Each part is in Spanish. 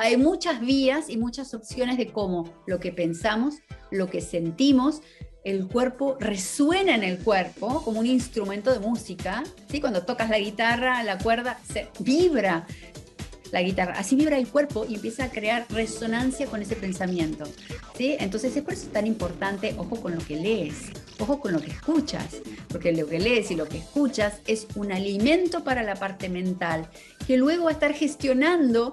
hay muchas vías y muchas opciones de cómo lo que pensamos, lo que sentimos, el cuerpo resuena en el cuerpo como un instrumento de música, ¿sí? Cuando tocas la guitarra, la cuerda vibra la guitarra, así vibra el cuerpo y empieza a crear resonancia con ese pensamiento, Entonces es por eso tan importante, ojo con lo que lees, ojo con lo que escuchas, porque lo que lees y lo que escuchas es un alimento para la parte mental que luego va a estar gestionando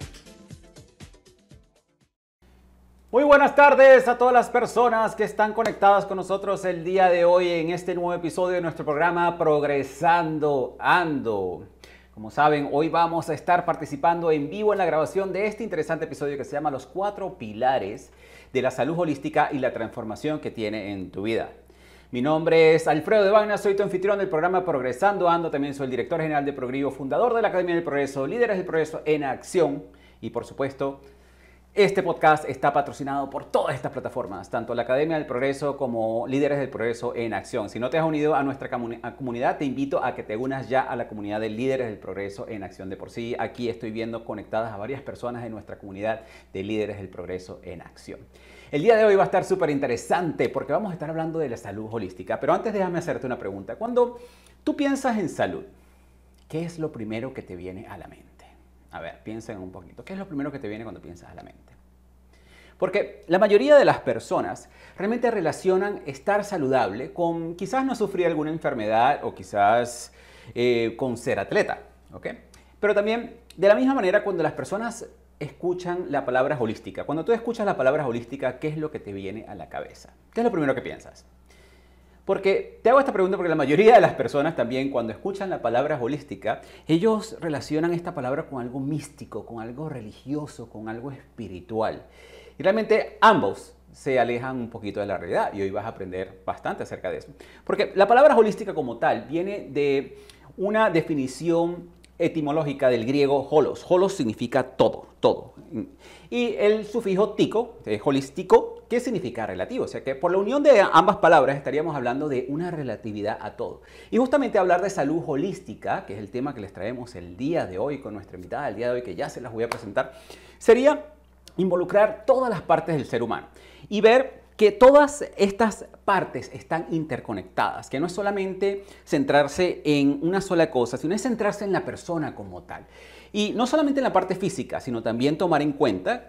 Muy buenas tardes a todas las personas que están conectadas con nosotros el día de hoy en este nuevo episodio de nuestro programa Progresando Ando. Como saben, hoy vamos a estar participando en vivo en la grabación de este interesante episodio que se llama Los cuatro pilares de la salud holística y la transformación que tiene en tu vida. Mi nombre es Alfredo de Vagna, soy tu anfitrión del programa Progresando Ando, también soy el director general de Progrivo, fundador de la Academia del Progreso, líderes del Progreso en acción y por supuesto este podcast está patrocinado por todas estas plataformas, tanto la Academia del Progreso como Líderes del Progreso en Acción. Si no te has unido a nuestra comunidad, te invito a que te unas ya a la comunidad de Líderes del Progreso en Acción de por sí. Aquí estoy viendo conectadas a varias personas de nuestra comunidad de Líderes del Progreso en Acción. El día de hoy va a estar súper interesante porque vamos a estar hablando de la salud holística. Pero antes déjame hacerte una pregunta. Cuando tú piensas en salud, ¿qué es lo primero que te viene a la mente? A ver, piensen un poquito. ¿Qué es lo primero que te viene cuando piensas a la mente? Porque la mayoría de las personas realmente relacionan estar saludable con quizás no sufrir alguna enfermedad o quizás eh, con ser atleta. Pero también, de la misma manera, cuando las personas escuchan la palabra holística, cuando tú escuchas la palabra holística, ¿qué es lo que te viene a la cabeza? ¿Qué es lo primero que piensas? Porque te hago esta pregunta porque la mayoría de las personas también cuando escuchan la palabra holística, ellos relacionan esta palabra con algo místico, con algo religioso, con algo espiritual. Y realmente ambos se alejan un poquito de la realidad y hoy vas a aprender bastante acerca de eso. Porque la palabra holística como tal viene de una definición etimológica del griego holos. Holos significa todo, todo. Y el sufijo tico, eh, holístico, que significa relativo. O sea que por la unión de ambas palabras estaríamos hablando de una relatividad a todo. Y justamente hablar de salud holística, que es el tema que les traemos el día de hoy con nuestra invitada, el día de hoy que ya se las voy a presentar, sería involucrar todas las partes del ser humano y ver que todas estas partes están interconectadas, que no es solamente centrarse en una sola cosa, sino es centrarse en la persona como tal. Y no solamente en la parte física, sino también tomar en cuenta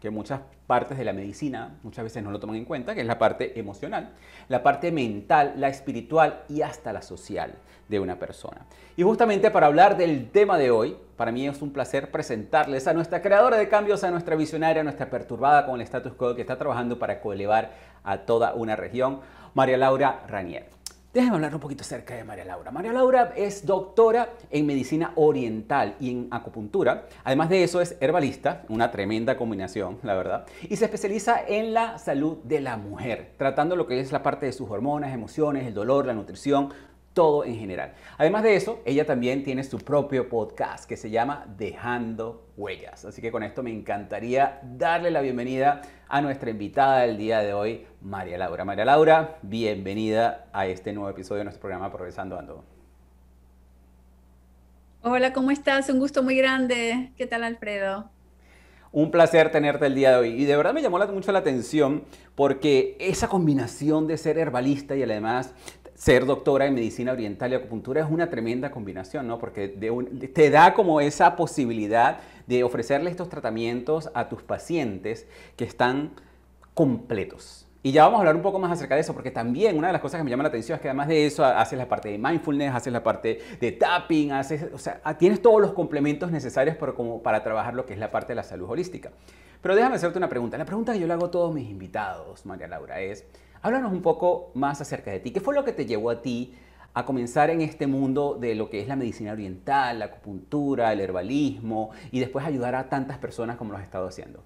que muchas partes de la medicina muchas veces no lo toman en cuenta, que es la parte emocional, la parte mental, la espiritual y hasta la social de una persona. Y justamente para hablar del tema de hoy, para mí es un placer presentarles a nuestra creadora de cambios, a nuestra visionaria, a nuestra perturbada con el status quo que está trabajando para coelevar a toda una región, María Laura Ranier. Déjenme hablar un poquito acerca de María Laura. María Laura es doctora en medicina oriental y en acupuntura. Además de eso es herbalista, una tremenda combinación, la verdad. Y se especializa en la salud de la mujer, tratando lo que es la parte de sus hormonas, emociones, el dolor, la nutrición, todo en general. Además de eso, ella también tiene su propio podcast que se llama Dejando Huellas. Así que con esto me encantaría darle la bienvenida a nuestra invitada del día de hoy, María Laura. María Laura, bienvenida a este nuevo episodio de nuestro programa Progresando Ando. Hola, ¿cómo estás? Un gusto muy grande. ¿Qué tal, Alfredo? Un placer tenerte el día de hoy. Y de verdad me llamó mucho la atención porque esa combinación de ser herbalista y además ser doctora en medicina oriental y acupuntura es una tremenda combinación, ¿no? Porque te da como esa posibilidad de ofrecerle estos tratamientos a tus pacientes que están completos. Y ya vamos a hablar un poco más acerca de eso, porque también una de las cosas que me llama la atención es que además de eso haces la parte de mindfulness, haces la parte de tapping, haces, o sea, ah, tienes todos los complementos necesarios para, como para trabajar lo que es la parte de la salud holística. Pero déjame hacerte una pregunta. La pregunta que yo le hago a todos mis invitados, María Laura, es, Háblanos un poco más acerca de ti. ¿Qué fue lo que te llevó a ti a comenzar en este mundo de lo que es la medicina oriental, la acupuntura, el herbalismo y después ayudar a tantas personas como lo has estado haciendo?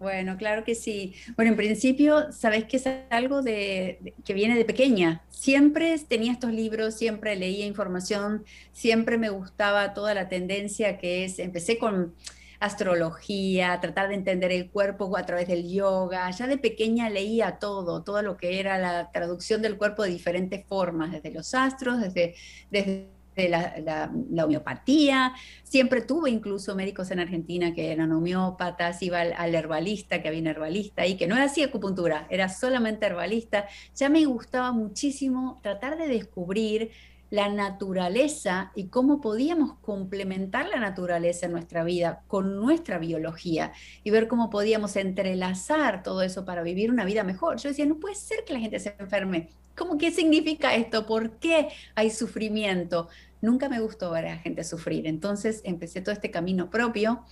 Bueno, claro que sí. Bueno, en principio, sabes que es algo que viene de pequeña. Siempre tenía estos libros, siempre leía información, siempre me gustaba toda la tendencia que es. Empecé con astrología, tratar de entender el cuerpo a través del yoga. Ya de pequeña leía todo, todo lo que era la traducción del cuerpo de diferentes formas, desde los astros, desde, desde la, la, homeopatía. Siempre tuve incluso médicos en Argentina que eran homeópatas, iba al, al, herbalista, que había un herbalista y que no era así acupuntura, era solamente herbalista. Ya me gustaba muchísimo tratar de descubrir la naturaleza y cómo podíamos complementar la naturaleza en nuestra vida con nuestra biología y ver cómo podíamos entrelazar todo eso para vivir una vida mejor. Yo decía, no puede ser que la gente se enferme. ¿Cómo qué significa esto? ¿Por qué hay sufrimiento? Nunca me gustó ver a la gente sufrir. Entonces empecé todo este camino propio.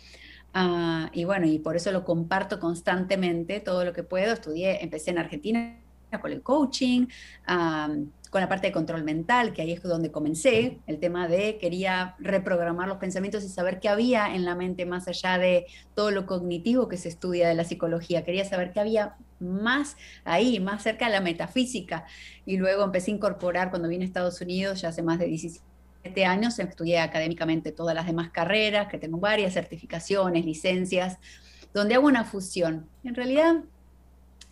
Ah, y bueno, y por eso lo comparto constantemente, todo lo que puedo. Estudié, empecé en Argentina con el coaching con la parte de control mental, que ahí es donde comencé, el tema de quería reprogramar los pensamientos y saber qué había en la mente más allá de todo lo cognitivo que se estudia de la psicología, quería saber qué había más ahí, más cerca de la metafísica. Y luego empecé a incorporar cuando vine a Estados Unidos, ya hace más de 17 años, estudié académicamente todas las demás carreras, que tengo varias certificaciones, licencias, donde hago una fusión. En realidad,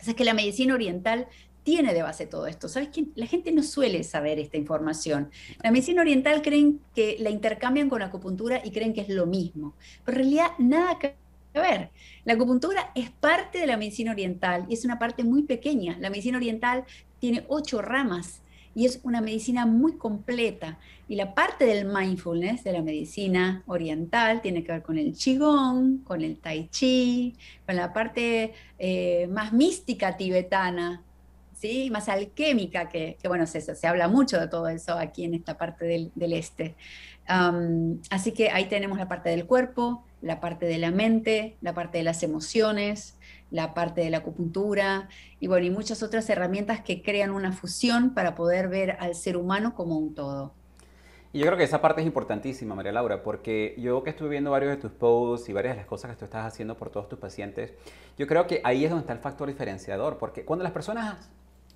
es que la medicina oriental tiene de base todo esto. Sabes que la gente no suele saber esta información. La medicina oriental creen que la intercambian con la acupuntura y creen que es lo mismo, pero en realidad nada que ver. La acupuntura es parte de la medicina oriental y es una parte muy pequeña. La medicina oriental tiene ocho ramas y es una medicina muy completa. Y la parte del mindfulness de la medicina oriental tiene que ver con el qigong, con el tai chi, con la parte eh, más mística tibetana ¿sí? más alquímica, que, que bueno, se, se, habla mucho de todo eso aquí en esta parte del, este. así que ahí tenemos la parte del cuerpo, la parte de la mente, la parte de las emociones, la parte de la acupuntura y bueno, y muchas otras herramientas que crean una fusión para poder ver al ser humano como un todo. Y yo creo que esa parte es importantísima, María Laura, porque yo que estuve viendo varios de tus posts y varias de las cosas que tú estás haciendo por todos tus pacientes, yo creo que ahí es donde está el factor diferenciador, porque cuando las personas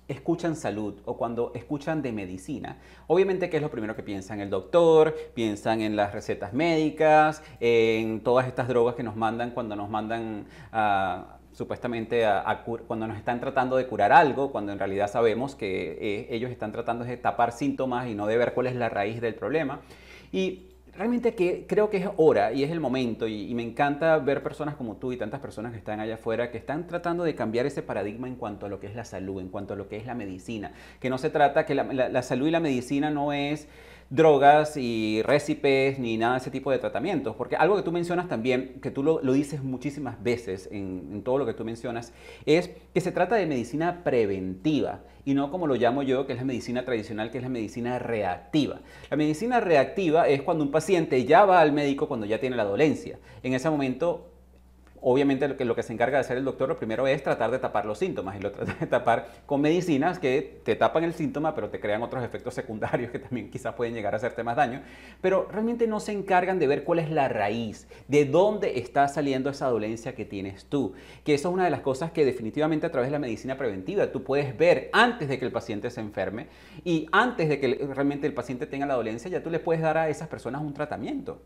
escuchan salud o cuando escuchan de medicina, obviamente que es lo primero que piensan el doctor, piensan en las recetas médicas, en todas estas drogas que nos mandan cuando nos mandan ah, supuestamente a, cuando nos están tratando de curar algo, cuando en realidad sabemos que eh, ellos están tratando de tapar síntomas y no de ver cuál es la raíz del problema. Y realmente que creo que es hora y es el momento y, me encanta ver personas como tú y tantas personas que están allá afuera que están tratando de cambiar ese paradigma en cuanto a lo que es la salud, en cuanto a lo que es la medicina, que no se trata, que la, salud y la medicina no es drogas y récipes ni nada de ese tipo de tratamientos. Porque algo que tú mencionas también, que tú lo, dices muchísimas veces en, todo lo que tú mencionas, es que se trata de medicina preventiva y no como lo llamo yo, que es la medicina tradicional, que es la medicina reactiva. La medicina reactiva es cuando un paciente ya va al médico cuando ya tiene la dolencia. En ese momento obviamente lo que, se encarga de hacer el doctor lo primero es tratar de tapar los síntomas y lo trata de tapar con medicinas que te tapan el síntoma pero te crean otros efectos secundarios que también quizás pueden llegar a hacerte más daño, pero realmente no se encargan de ver cuál es la raíz, de dónde está saliendo esa dolencia que tienes tú, que eso es una de las cosas que definitivamente a través de la medicina preventiva tú puedes ver antes de que el paciente se enferme y antes de que realmente el paciente tenga la dolencia, ya tú le puedes dar a esas personas un tratamiento.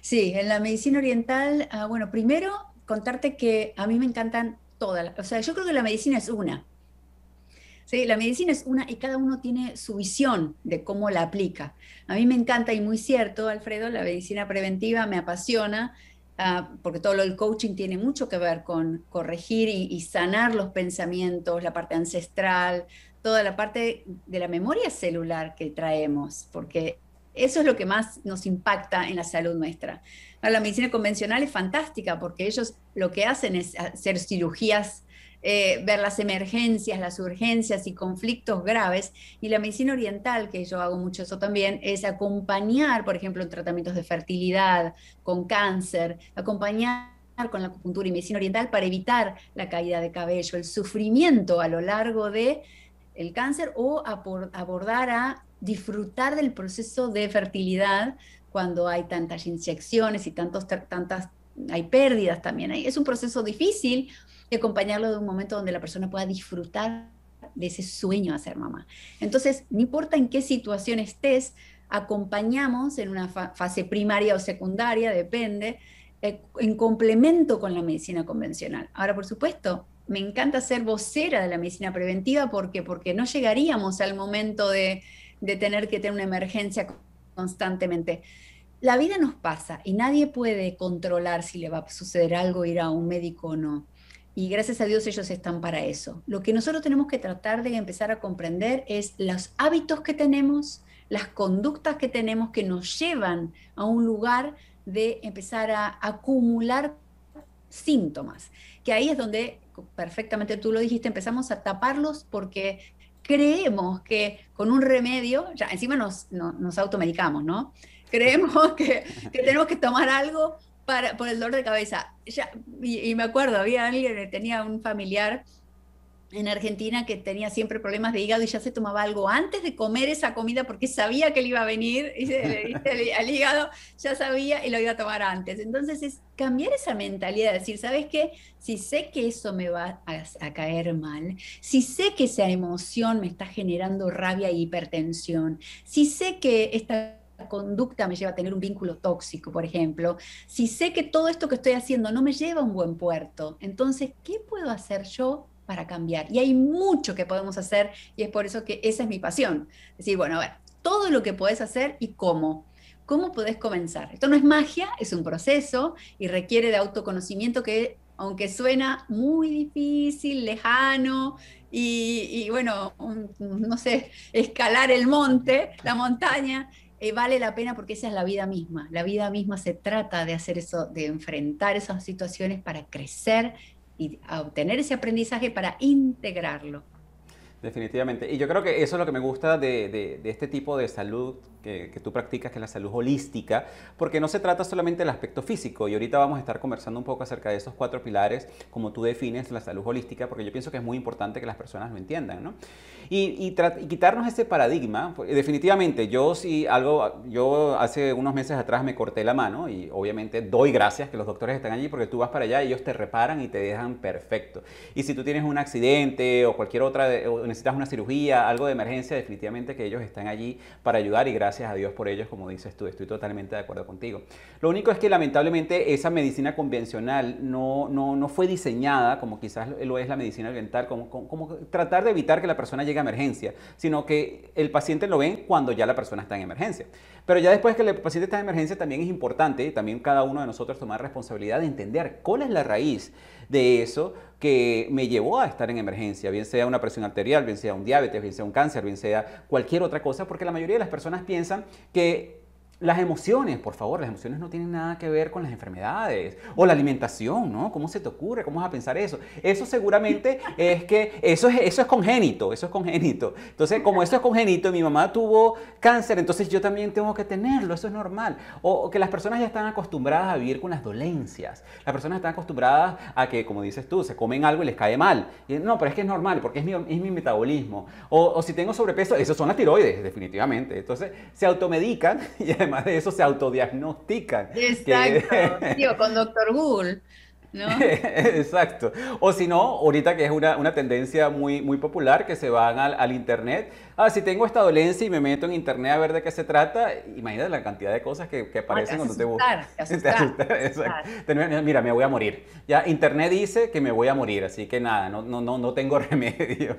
Sí, en la medicina oriental, ah, bueno, primero contarte que a mí me encantan todas, o sea, yo creo que la medicina es una. Sí, la medicina es una y cada uno tiene su visión de cómo la aplica. A mí me encanta y muy cierto, Alfredo, la medicina preventiva me apasiona, ah, porque todo el coaching tiene mucho que ver con corregir y, y, sanar los pensamientos, la parte ancestral, toda la parte de la memoria celular que traemos, porque eso es lo que más nos impacta en la salud nuestra. La medicina convencional es fantástica porque ellos lo que hacen es hacer cirugías, eh, ver las emergencias, las urgencias y conflictos graves. Y la medicina oriental, que yo hago mucho eso también, es acompañar, por ejemplo, en tratamientos de fertilidad, con cáncer, acompañar con la acupuntura y medicina oriental para evitar la caída de cabello, el sufrimiento a lo largo de el cáncer o abordar a disfrutar del proceso de fertilidad cuando hay tantas inyecciones y tantos, tantas, hay pérdidas también. Es un proceso difícil de acompañarlo de un momento donde la persona pueda disfrutar de ese sueño de ser mamá. Entonces, no importa en qué situación estés, acompañamos en una fase primaria o secundaria, depende, eh, en complemento con la medicina convencional. Ahora, por supuesto, me encanta ser vocera de la medicina preventiva porque porque no llegaríamos al momento de de tener que tener una emergencia constantemente. La vida nos pasa y nadie puede controlar si le va a suceder algo, ir a un médico o no. Y gracias a Dios ellos están para eso. Lo que nosotros tenemos que tratar de empezar a comprender es los hábitos que tenemos, las conductas que tenemos que nos llevan a un lugar de empezar a acumular síntomas, que ahí es donde perfectamente tú lo dijiste, empezamos a taparlos porque creemos que con un remedio, ya encima nos, nos automedicamos, ¿no? Creemos que, tenemos que tomar algo para, por el dolor de cabeza. Ya, y, me acuerdo, había alguien tenía un familiar en Argentina que tenía siempre problemas de hígado y ya se tomaba algo antes de comer esa comida porque sabía que le iba a venir y al hígado, ya sabía y lo iba a tomar antes. Entonces es cambiar esa mentalidad, decir, ¿sabes qué? Si sé que eso me va a, a caer mal, si sé que esa emoción me está generando rabia y e hipertensión, si sé que esta conducta me lleva a tener un vínculo tóxico, por ejemplo, si sé que todo esto que estoy haciendo no me lleva a un buen puerto, entonces, ¿qué puedo hacer yo para cambiar. Y hay mucho que podemos hacer y es por eso que esa es mi pasión. Decir, bueno, a ver, todo lo que podés hacer y cómo. ¿Cómo podés comenzar? Esto no es magia, es un proceso y requiere de autoconocimiento que, aunque suena muy difícil, lejano y, bueno, no sé, escalar el monte, la montaña, eh, vale la pena porque esa es la vida misma. La vida misma se trata de hacer eso, de enfrentar esas situaciones para crecer y a obtener ese aprendizaje para integrarlo. Definitivamente. Y yo creo que eso es lo que me gusta de, de este tipo de salud que, tú practicas, que es la salud holística, porque no se trata solamente del aspecto físico, y ahorita vamos a estar conversando un poco acerca de esos cuatro pilares, como tú defines la salud holística, porque yo pienso que es muy importante que las personas lo entiendan, ¿no? Y, y, quitarnos ese paradigma, pues, definitivamente, yo si algo, yo hace unos meses atrás me corté la mano, y obviamente doy gracias que los doctores están allí, porque tú vas para allá y ellos te reparan y te dejan perfecto. Y si tú tienes un accidente o cualquier otra, o necesitas una cirugía, algo de emergencia, definitivamente que ellos están allí para ayudar y gracias gracias a Dios por ellos, como dices tú, estoy totalmente de acuerdo contigo. Lo único es que lamentablemente esa medicina convencional no, no, no fue diseñada como quizás lo es la medicina oriental, como, como, tratar de evitar que la persona llegue a emergencia, sino que el paciente lo ven cuando ya la persona está en emergencia. Pero ya después que el paciente está en emergencia también es importante, también cada uno de nosotros tomar responsabilidad de entender cuál es la raíz de eso que me llevó a estar en emergencia, bien sea una presión arterial, bien sea un diabetes, bien sea un cáncer, bien sea cualquier otra cosa, porque la mayoría de las personas piensan que las emociones, por favor, las emociones no tienen nada que ver con las enfermedades o la alimentación, ¿no? ¿Cómo se te ocurre? ¿Cómo vas a pensar eso? Eso seguramente es que eso es, eso es congénito, eso es congénito. Entonces, como eso es congénito mi mamá tuvo cáncer, entonces yo también tengo que tenerlo, eso es normal. O, que las personas ya están acostumbradas a vivir con las dolencias. Las personas están acostumbradas a que, como dices tú, se comen algo y les cae mal. no, pero es que es normal porque es mi, es mi metabolismo. O, si tengo sobrepeso, eso son las tiroides, definitivamente. Entonces, se automedican y de eso se autodiagnostican. Exacto, con doctor Google. ¿No? Exacto. O si no, ahorita que es una, tendencia muy, muy popular, que se van al, al Internet ah, si tengo esta dolencia y me meto en internet a ver de qué se trata, imagínate la cantidad de cosas que, aparecen cuando te buscas. te Mira, me voy a morir. Ya, internet dice que me voy a morir, así que nada, no, no, no, no tengo remedio.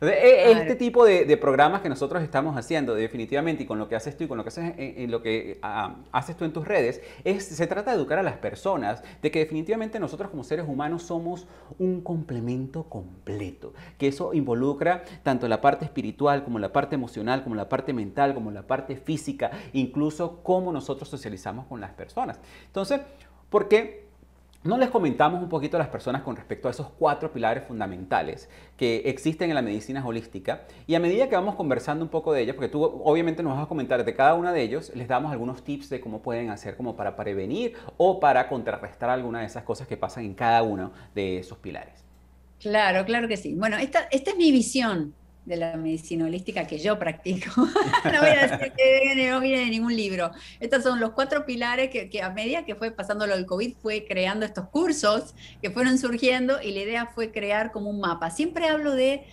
E, este tipo de, programas que nosotros estamos haciendo, definitivamente, y con lo que haces tú y con lo que haces, en, lo que ah, haces tú en tus redes, es, se trata de educar a las personas de que definitivamente nosotros como seres humanos somos un complemento completo, que eso involucra tanto la parte espiritual como la la parte emocional, como la parte mental, como la parte física, incluso cómo nosotros socializamos con las personas. Entonces, ¿por qué? No les comentamos un poquito a las personas con respecto a esos cuatro pilares fundamentales que existen en la medicina holística y a medida que vamos conversando un poco de ellos, porque tú obviamente nos vas a comentar de cada uno de ellos, les damos algunos tips de cómo pueden hacer como para prevenir o para contrarrestar alguna de esas cosas que pasan en cada uno de esos pilares. Claro, claro que sí. Bueno, esta, esta es mi visión de la medicina holística que yo practico. no voy a decir que no viene de ningún libro. Estos son los cuatro pilares que, que a medida que fue pasando lo del COVID fue creando estos cursos que fueron surgiendo y la idea fue crear como un mapa. Siempre hablo de,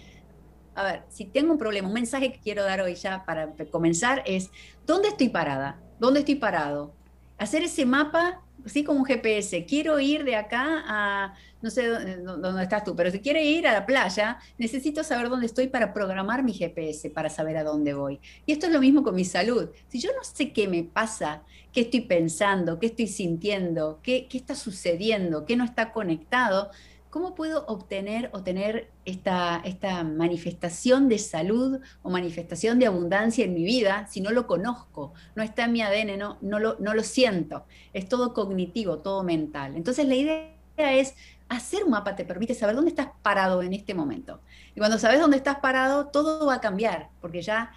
a ver, si tengo un problema, un mensaje que quiero dar hoy ya para comenzar es, ¿dónde estoy parada? ¿Dónde estoy parado? Hacer ese mapa Así como un GPS, quiero ir de acá a, no sé eh, dónde, estás tú, pero si quiero ir a la playa, necesito saber dónde estoy para programar mi GPS, para saber a dónde voy. Y esto es lo mismo con mi salud. Si yo no sé qué me pasa, qué estoy pensando, qué estoy sintiendo, qué, qué está sucediendo, qué no está conectado, ¿Cómo puedo obtener o tener esta, esta manifestación de salud o manifestación de abundancia en mi vida si no lo conozco? No está en mi ADN, no, no, lo, no lo siento. Es todo cognitivo, todo mental. Entonces la idea es hacer un mapa te permite saber dónde estás parado en este momento. Y cuando sabes dónde estás parado, todo va a cambiar, porque ya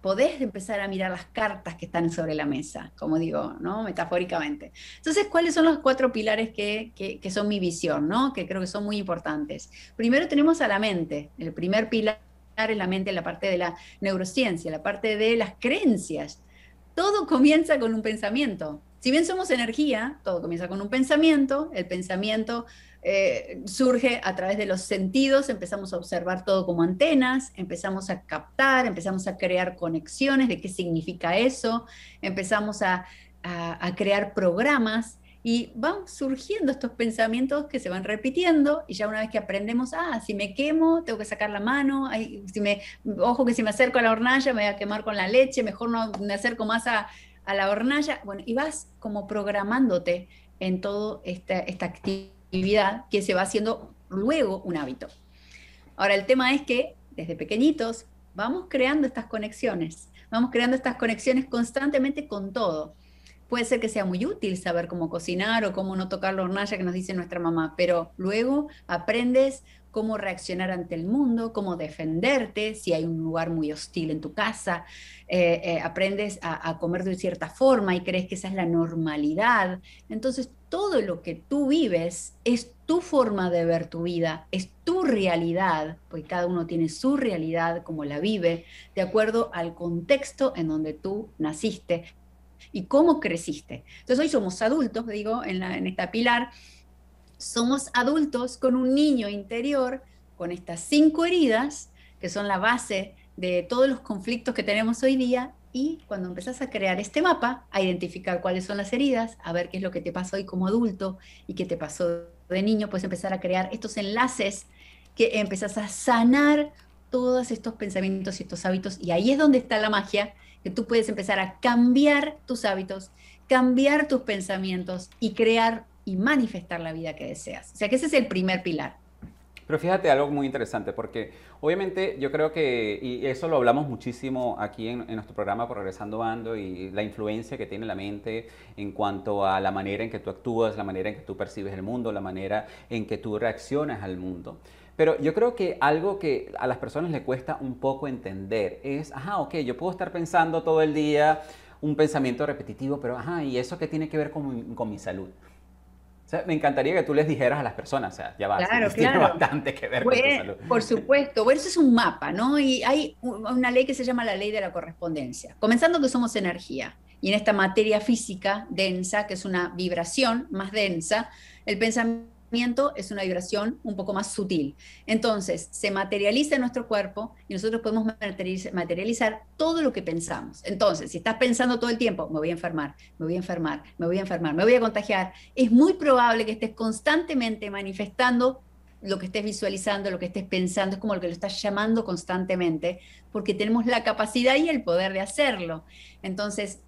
podés empezar a mirar las cartas que están sobre la mesa, como digo, ¿no? Metafóricamente. Entonces, ¿cuáles son los cuatro pilares que, son mi visión, ¿no? Que creo que son muy importantes. Primero tenemos a la mente, el primer pilar es la mente, la parte de la neurociencia, la parte de las creencias. Todo comienza con un pensamiento. Si bien somos energía, todo comienza con un pensamiento, el pensamiento eh, surge a través de los sentidos, empezamos a observar todo como antenas, empezamos a captar, empezamos a crear conexiones de qué significa eso, empezamos a, crear programas y van surgiendo estos pensamientos que se van repitiendo y ya una vez que aprendemos, ah, si me quemo, tengo que sacar la mano, si me, ojo que si me acerco a la hornalla me voy a quemar con la leche, mejor no me acerco más a, a la hornalla, bueno, y vas como programándote en toda esta, esta actividad que se va haciendo luego un hábito. Ahora, el tema es que desde pequeñitos vamos creando estas conexiones, vamos creando estas conexiones constantemente con todo. Puede ser que sea muy útil saber cómo cocinar o cómo no tocar la hornalla que nos dice nuestra mamá, pero luego aprendes cómo reaccionar ante el mundo, cómo defenderte si hay un lugar muy hostil en tu casa, eh, eh, aprendes a, comer de cierta forma y crees que esa es la normalidad. Entonces, todo lo que tú vives es tu forma de ver tu vida, es tu realidad, porque cada uno tiene su realidad como la vive, de acuerdo al contexto en donde tú naciste y cómo creciste. Entonces, hoy somos adultos, digo, en, la, en esta pilar somos adultos con un niño interior, con estas cinco heridas, que son la base de todos los conflictos que tenemos hoy día. Y cuando empezás a crear este mapa, a identificar cuáles son las heridas, a ver qué es lo que te pasó hoy como adulto y qué te pasó de niño, puedes empezar a crear estos enlaces que empezás a sanar todos estos pensamientos y estos hábitos. Y ahí es donde está la magia, que tú puedes empezar a cambiar tus hábitos, cambiar tus pensamientos y crear y manifestar la vida que deseas. O sea que ese es el primer pilar. Pero fíjate algo muy interesante, porque obviamente yo creo que, y eso lo hablamos muchísimo aquí en, nuestro programa Progresando Ando, y la influencia que tiene la mente en cuanto a la manera en que tú actúas, la manera en que tú percibes el mundo, la manera en que tú reaccionas al mundo. Pero yo creo que algo que a las personas le cuesta un poco entender es, ajá, ok, yo puedo estar pensando todo el día un pensamiento repetitivo, pero ajá, ¿y eso qué tiene que ver con, con mi salud? me encantaría que tú les dijeras a las personas, o sea, ya va, bastante que ver con tu pues, salud. Por supuesto, bueno, eso es un mapa, ¿no? Y hay una ley que se llama la ley de la correspondencia. Comenzando que somos energía, y en esta materia física densa, que es una vibración más densa, el pensamiento es una vibración un poco más sutil. Entonces, se materializa en nuestro cuerpo y nosotros podemos materializar todo lo que pensamos. Entonces, si estás pensando todo el tiempo, me voy a enfermar, me voy a enfermar, me voy a enfermar, me voy a contagiar, es muy probable que estés constantemente manifestando lo que estés visualizando, lo que estés pensando, es como lo que lo estás llamando constantemente, porque tenemos la capacidad y el poder de hacerlo. Entonces,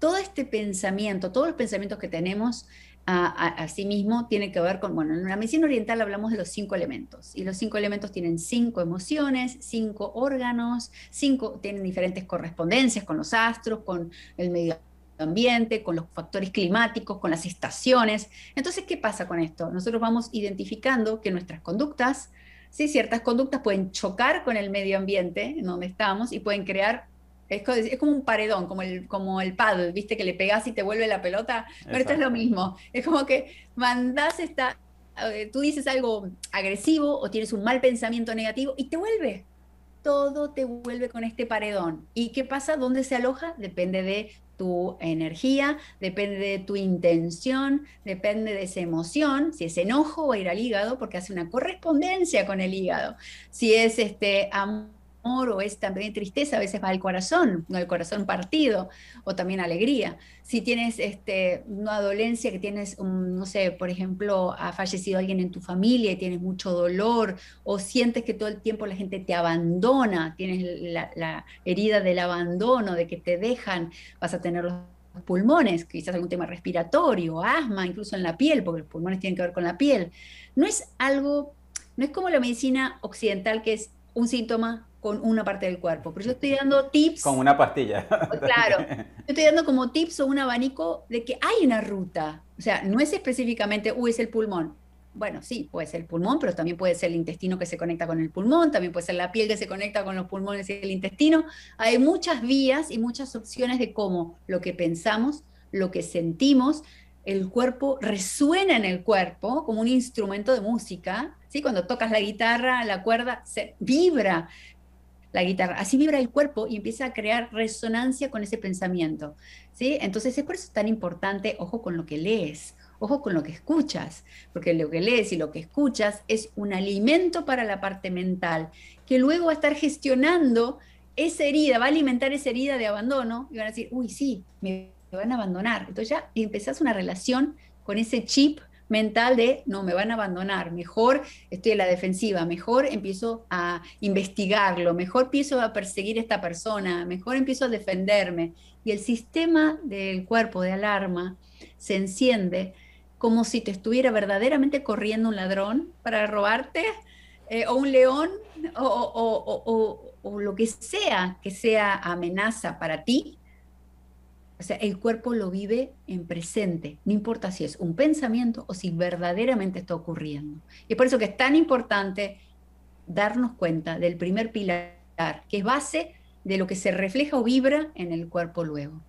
todo este pensamiento, todos los pensamientos que tenemos, a, mismo tiene que ver con, bueno, en la medicina oriental hablamos de los cinco elementos y los cinco elementos tienen cinco emociones, cinco órganos, cinco, tienen diferentes correspondencias con los astros, con el medio ambiente, con los factores climáticos, con las estaciones. Entonces, ¿qué pasa con esto? Nosotros vamos identificando que nuestras conductas, sí, ciertas conductas pueden chocar con el medio ambiente en donde estamos y pueden crear es, como un paredón, como el, como el ¿viste? Que le pegas y te vuelve la pelota. Pero esto es lo mismo. Es como que mandás esta. Eh, tú dices algo agresivo o tienes un mal pensamiento negativo y te vuelve. Todo te vuelve con este paredón. ¿Y qué pasa? ¿Dónde se aloja? Depende de tu energía, depende de tu intención, depende de esa emoción. Si es enojo, va ir al hígado porque hace una correspondencia con el hígado. Si es este amor o es también tristeza, a veces va al corazón, no el corazón partido, o también alegría. Si tienes este, una dolencia, que tienes, no sé, por ejemplo, ha fallecido alguien en tu familia y tienes mucho dolor, o sientes que todo el tiempo la gente te abandona, tienes la, la herida del abandono, de que te dejan, vas a tener los pulmones, quizás algún tema respiratorio, asma, incluso en la piel, porque los pulmones tienen que ver con la piel. No es algo, no es como la medicina occidental que es un síntoma, con una parte del cuerpo. Pero yo estoy dando tips. Con una pastilla. Claro. Yo estoy dando como tips o un abanico de que hay una ruta. O sea, no es específicamente, uy, es el pulmón. Bueno, sí, puede ser el pulmón, pero también puede ser el intestino que se conecta con el pulmón, también puede ser la piel que se conecta con los pulmones y el intestino. Hay muchas vías y muchas opciones de cómo lo que pensamos, lo que sentimos, el cuerpo resuena en el cuerpo como un instrumento de música, ¿sí? Cuando tocas la guitarra, la cuerda vibra la guitarra. Así vibra el cuerpo y empieza a crear resonancia con ese pensamiento. ¿sí? Entonces es por eso tan importante, ojo con lo que lees, ojo con lo que escuchas, porque lo que lees y lo que escuchas es un alimento para la parte mental, que luego va a estar gestionando esa herida, va a alimentar esa herida de abandono y van a decir, uy, sí, me van a abandonar. Entonces ya empezás una relación con ese chip mental de, no, me van a abandonar, mejor estoy en la defensiva, mejor empiezo a investigarlo, mejor empiezo a perseguir a esta persona, mejor empiezo a defenderme. Y el sistema del cuerpo de alarma se enciende como si te estuviera verdaderamente corriendo un ladrón para robarte, eh, o un león, o lo que sea que sea amenaza para ti, o sea, el cuerpo lo vive en presente, no importa si es un pensamiento o si verdaderamente está ocurriendo. Y es por eso que es tan importante darnos cuenta del primer pilar, que es base de lo que se refleja o vibra en el cuerpo luego.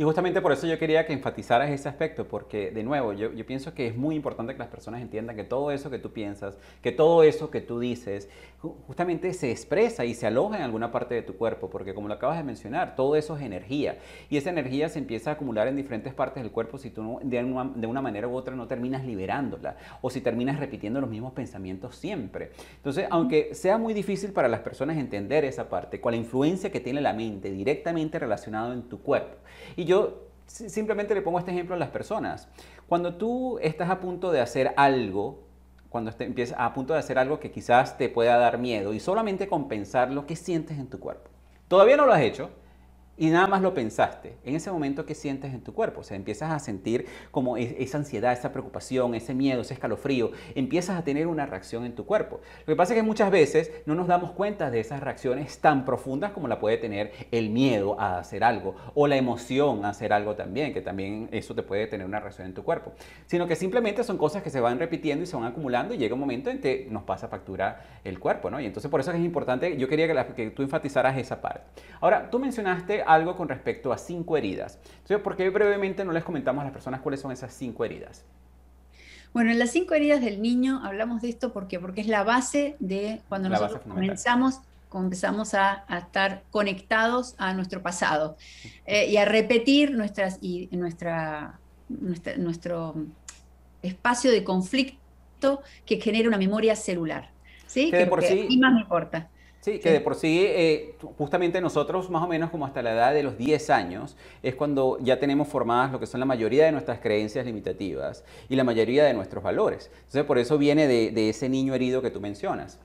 Y justamente por eso yo quería que enfatizaras ese aspecto, porque de nuevo, yo, pienso que es muy importante que las personas entiendan que todo eso que tú piensas, que todo eso que tú dices, justamente se expresa y se aloja en alguna parte de tu cuerpo, porque como lo acabas de mencionar, todo eso es energía. Y esa energía se empieza a acumular en diferentes partes del cuerpo si tú de, una, manera u otra no terminas liberándola, o si terminas repitiendo los mismos pensamientos siempre. Entonces, aunque sea muy difícil para las personas entender esa parte, con la influencia que tiene la mente directamente relacionada en tu cuerpo. Y yo simplemente le pongo este ejemplo a las personas. Cuando tú estás a punto de hacer algo, cuando este, empiezas a punto de hacer algo que quizás te pueda dar miedo y solamente compensar lo que sientes en tu cuerpo. Todavía no lo has hecho, y nada más lo pensaste. En ese momento, que sientes en tu cuerpo? O sea, empiezas a sentir como esa ansiedad, esa preocupación, ese miedo, ese escalofrío. Empiezas a tener una reacción en tu cuerpo. Lo que pasa es que muchas veces no nos damos cuenta de esas reacciones tan profundas como la puede tener el miedo a hacer algo o la emoción a hacer algo también, que también eso te puede tener una reacción en tu cuerpo. Sino que simplemente son cosas que se van repitiendo y se van acumulando y llega un momento en que nos pasa factura el cuerpo, ¿no? Y entonces por eso es importante, yo quería que, que tú enfatizaras esa parte. Ahora, tú mencionaste algo con respecto a cinco heridas. Entonces, ¿por qué brevemente no les comentamos a las personas cuáles son esas cinco heridas? Bueno, en las cinco heridas del niño hablamos de esto porque, porque es la base de cuando nosotros comenzamos, comenzamos a, estar conectados a nuestro pasado eh, y a repetir nuestras, y, nuestra, nuestro espacio de conflicto que genera una memoria celular. ¿sí? por más me importa. Sí, que de por sí, eh, justamente nosotros más o menos como hasta la edad de los 10 años, es cuando ya tenemos formadas lo que son la mayoría de nuestras creencias limitativas y la mayoría de nuestros valores. Entonces, por eso viene de, ese niño herido que tú mencionas.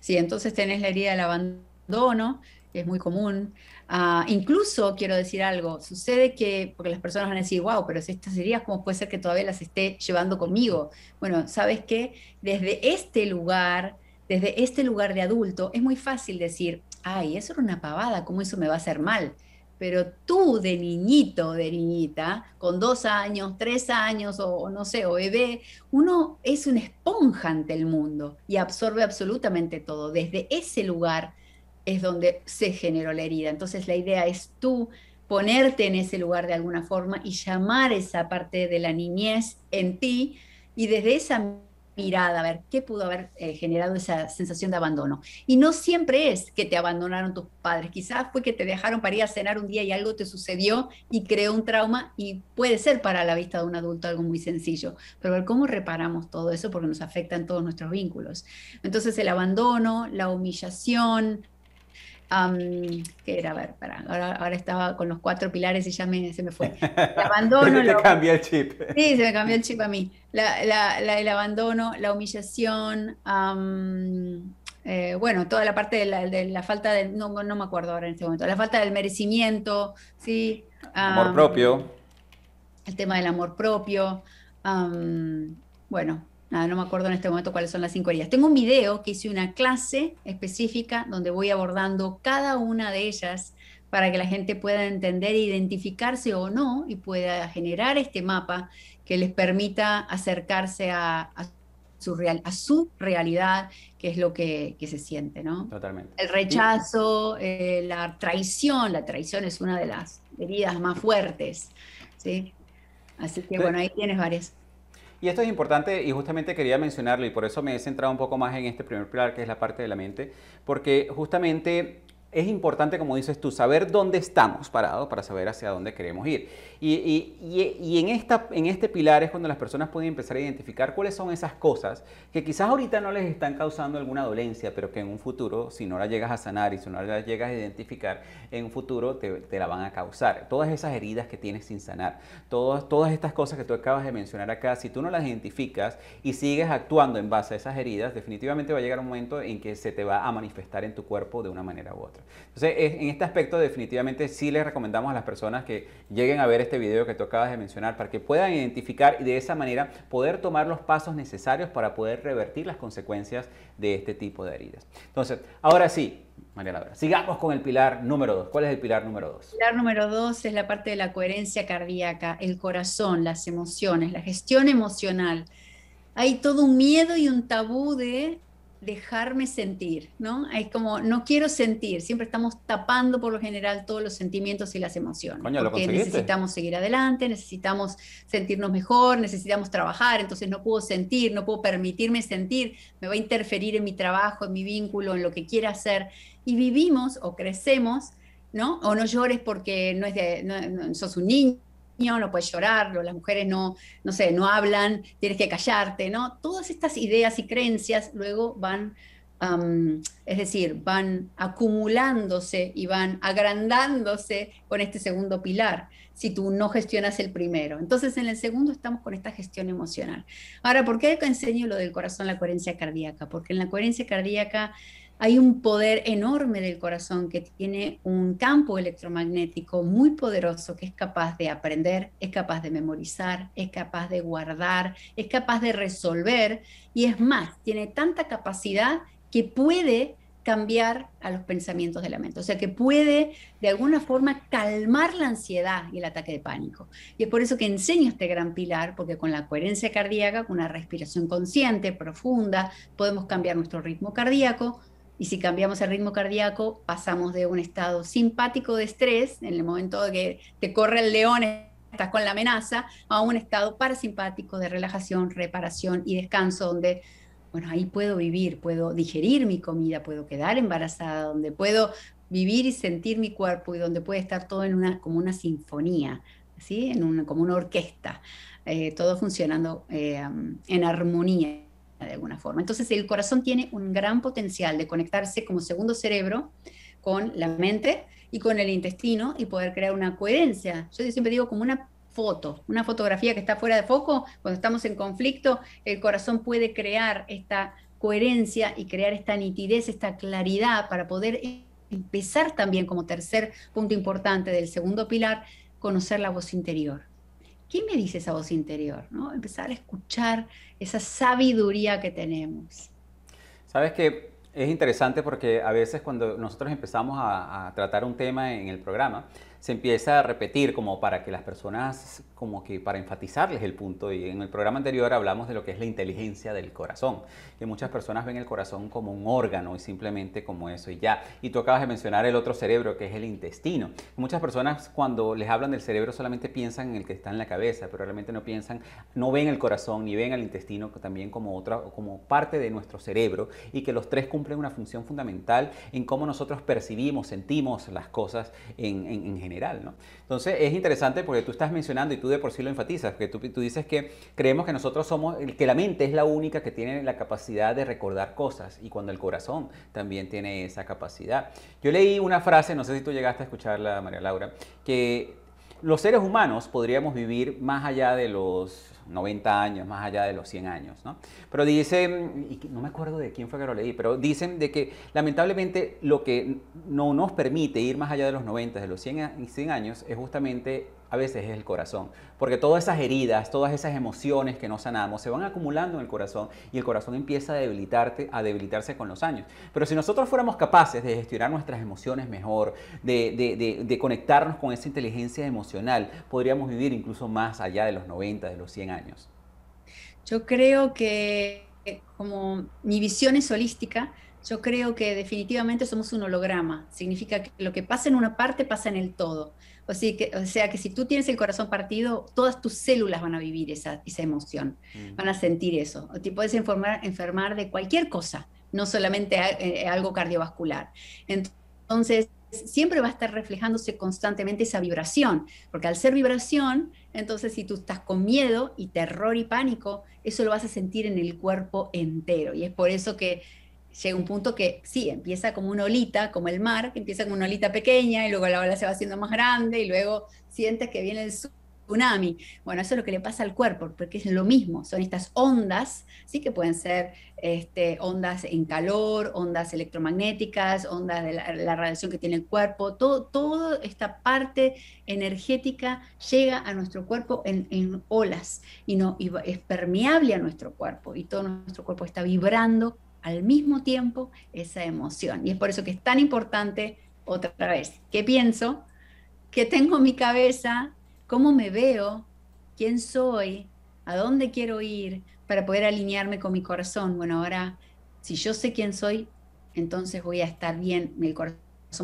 Sí, entonces tenés la herida del abandono, que es muy común. Ah, incluso, quiero decir algo, sucede que, porque las personas van a decir, wow, pero estas heridas, ¿cómo puede ser que todavía las esté llevando conmigo? Bueno, ¿sabes qué? Desde este lugar desde este lugar de adulto, es muy fácil decir, ay, eso era una pavada, ¿cómo eso me va a hacer mal? Pero tú de niñito, de niñita, con dos años, tres años o no sé, o bebé, uno es una esponja ante el mundo y absorbe absolutamente todo. Desde ese lugar es donde se generó la herida. Entonces la idea es tú ponerte en ese lugar de alguna forma y llamar esa parte de la niñez en ti y desde esa mirada, a ver qué pudo haber eh, generado esa sensación de abandono. Y no siempre es que te abandonaron tus padres, quizás fue que te dejaron para ir a cenar un día y algo te sucedió y creó un trauma y puede ser para la vista de un adulto algo muy sencillo, pero ver cómo reparamos todo eso porque nos afectan todos nuestros vínculos. Entonces el abandono, la humillación, ¿Qué era? A ver, para, ahora, estaba con los cuatro pilares y ya me, se me fue. El abandono. le cambió el chip. Sí, se me cambió el chip a mí. La, el abandono, la humillación, eh, bueno, toda la parte de la, falta del. No, no me acuerdo ahora en este momento. La falta del merecimiento, ¿sí? amor propio. El tema del amor propio. bueno, nada, no me acuerdo en este momento cuáles son las cinco heridas. Tengo un video que hice una clase específica donde voy abordando cada una de ellas para que la gente pueda entender, e identificarse o no y pueda generar este mapa que les permita acercarse a, su, real, a su realidad, que es lo que, se siente, ¿no? Totalmente. El rechazo, eh, la traición, la traición es una de las heridas más fuertes, ¿sí? Así que bueno, ahí tienes varias. Y esto es importante y justamente quería mencionarlo y por eso me he centrado un poco más en este primer pilar que es la parte de la mente, porque justamente es importante, como dices tú, saber dónde estamos parados para saber hacia dónde queremos ir. Y, en, esta, en este pilar es cuando las personas pueden empezar a identificar cuáles son esas cosas que quizás ahorita no les están causando alguna dolencia, pero que en un futuro, si no la llegas a sanar y si no las llegas a identificar, en un futuro te, te la van a causar. Todas esas heridas que tienes sin sanar, todas, todas estas cosas que tú acabas de mencionar acá, si tú no las identificas y sigues actuando en base a esas heridas, definitivamente va a llegar un momento en que se te va a manifestar en tu cuerpo de una manera u otra. Entonces, en este aspecto definitivamente sí les recomendamos a las personas que lleguen a ver este video que tú acabas de mencionar para que puedan identificar y de esa manera poder tomar los pasos necesarios para poder revertir las consecuencias de este tipo de heridas. Entonces, ahora sí, María Laura, sigamos con el pilar número 2. ¿Cuál es el pilar número 2? Pilar número dos es la parte de la coherencia cardíaca, el corazón, las emociones, la gestión emocional. Hay todo un miedo y un tabú de dejarme sentir, ¿no? Es como, no quiero sentir, siempre estamos tapando por lo general todos los sentimientos y las emociones. porque necesitamos seguir adelante, necesitamos sentirnos mejor, necesitamos trabajar, entonces no puedo sentir, no puedo permitirme sentir, me va a interferir en mi trabajo, en mi vínculo, en lo que quiera hacer. Y vivimos o crecemos, ¿no? O no llores porque no es no, sos un niño no puedes llorar, las mujeres no, no sé, no hablan, tienes que callarte, ¿no? Todas estas ideas y creencias luego van, es decir, van acumulándose y van agrandándose con este segundo pilar, si tú no gestionas el primero. Entonces, en el segundo estamos con esta gestión emocional. Ahora, ¿por qué enseño lo del corazón, la coherencia cardíaca? Porque en la coherencia cardíaca hay un poder enorme del corazón que tiene un campo electromagnético muy poderoso que es capaz de aprender, es capaz de memorizar, es capaz de guardar, es capaz de resolver y es más, tiene tanta capacidad que puede cambiar a los pensamientos de la mente, o sea que puede de alguna forma calmar la ansiedad y el ataque de pánico. Y es por eso que enseño este gran pilar, porque con la coherencia cardíaca, con una respiración consciente, profunda, podemos cambiar nuestro ritmo cardíaco, y si cambiamos el ritmo cardíaco, pasamos de un estado simpático de estrés, en el momento de que te corre el león, estás con la amenaza, a un estado parasimpático de relajación, reparación y descanso, donde, bueno, ahí puedo vivir, puedo digerir mi comida, puedo quedar embarazada, donde puedo vivir y sentir mi cuerpo y donde puede estar todo en una, como una sinfonía, ¿sí? en una, como una orquesta, eh, todo funcionando eh, en armonía de alguna forma. Entonces el corazón tiene un gran potencial de conectarse como segundo cerebro con la mente y con el intestino y poder crear una coherencia. Yo siempre digo como una foto, una fotografía que está fuera de foco, cuando estamos en conflicto, el corazón puede crear esta coherencia y crear esta nitidez, esta claridad para poder empezar también como tercer punto importante del segundo pilar, conocer la voz interior. ¿Qué me dice esa voz interior? ¿no? Empezar a escuchar esa sabiduría que tenemos. Sabes que es interesante porque a veces cuando nosotros empezamos a, a, tratar un tema en el programa, se empieza a repetir como para que las personas como que para enfatizarles el punto, y en el programa anterior hablamos de lo que es la inteligencia del corazón, que muchas personas ven el corazón como un órgano y simplemente como eso y ya. Y tú acabas de mencionar el otro cerebro, que es el intestino. Muchas personas cuando les hablan del cerebro solamente piensan en el que está en la cabeza, pero realmente no piensan, no ven el corazón ni ven al intestino también como, otra, como parte de nuestro cerebro y que los tres cumplen una función fundamental en cómo nosotros percibimos, sentimos las cosas en, en, en general. ¿no? Entonces es interesante porque tú estás mencionando y tú de por sí lo enfatizas, que tú, tú dices que creemos que nosotros somos, que la mente es la única que tiene la capacidad de recordar cosas y cuando el corazón también tiene esa capacidad. Yo leí una frase, no sé si tú llegaste a escucharla, María Laura, que los seres humanos podríamos vivir más allá de los 90 años, más allá de los 100 años. ¿no? Pero dicen, y no me acuerdo de quién fue que lo leí, pero dicen de que lamentablemente lo que no nos permite ir más allá de los 90, de los 100, 100 años, es justamente a veces es el corazón. Porque todas esas heridas, todas esas emociones que no sanamos se van acumulando en el corazón y el corazón empieza a debilitarte, a debilitarse con los años. Pero si nosotros fuéramos capaces de gestionar nuestras emociones mejor, de, de conectarnos con esa inteligencia emocional, podríamos vivir incluso más allá de los 90, de los 100 años. Yo creo que como mi visión es holística, yo creo que definitivamente somos un holograma. Significa que lo que pasa en una parte pasa en el todo. O sea, que, o sea que si tú tienes el corazón partido, todas tus células van a vivir esa, esa emoción, mm. van a sentir eso. O te puedes enfermar, de cualquier cosa, no solamente eh, eh, algo cardiovascular. Entonces, siempre va a estar reflejándose constantemente esa vibración, porque al ser vibración, entonces si tú estás con miedo y terror y pánico, eso lo vas a sentir en el cuerpo entero. Y es por eso que llega un punto que sí, empieza como una olita, como el mar, que empieza como una olita pequeña y luego la ola se va haciendo más grande y luego sientes que viene el tsunami. Bueno, eso es lo que le pasa al cuerpo, porque es lo mismo, son estas ondas, sí que pueden ser este, ondas en calor, ondas electromagnéticas, ondas de la, radiación que tiene el cuerpo, todo, toda esta parte energética llega a nuestro cuerpo en, olas y, no, y es permeable a nuestro cuerpo y todo nuestro cuerpo está vibrando al mismo tiempo esa emoción. Y es por eso que es tan importante otra vez, que pienso, que tengo mi cabeza, cómo me veo, quién soy, a dónde quiero ir para poder alinearme con mi corazón. Bueno, ahora, si yo sé quién soy, entonces voy a estar bien, mi corazón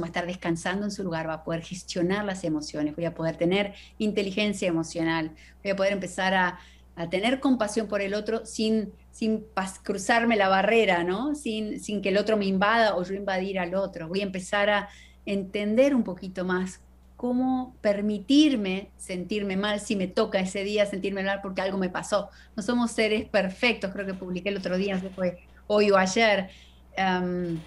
va a estar descansando en su lugar, va a poder gestionar las emociones, voy a poder tener inteligencia emocional, voy a poder empezar a, a tener compasión por el otro sin sin cruzarme la barrera, ¿no? Sin, sin que el otro me invada o yo invadir al otro. Voy a empezar a entender un poquito más cómo permitirme sentirme mal si me toca ese día sentirme mal porque algo me pasó. No somos seres perfectos, creo que publiqué el otro día, no fue hoy o ayer. Em,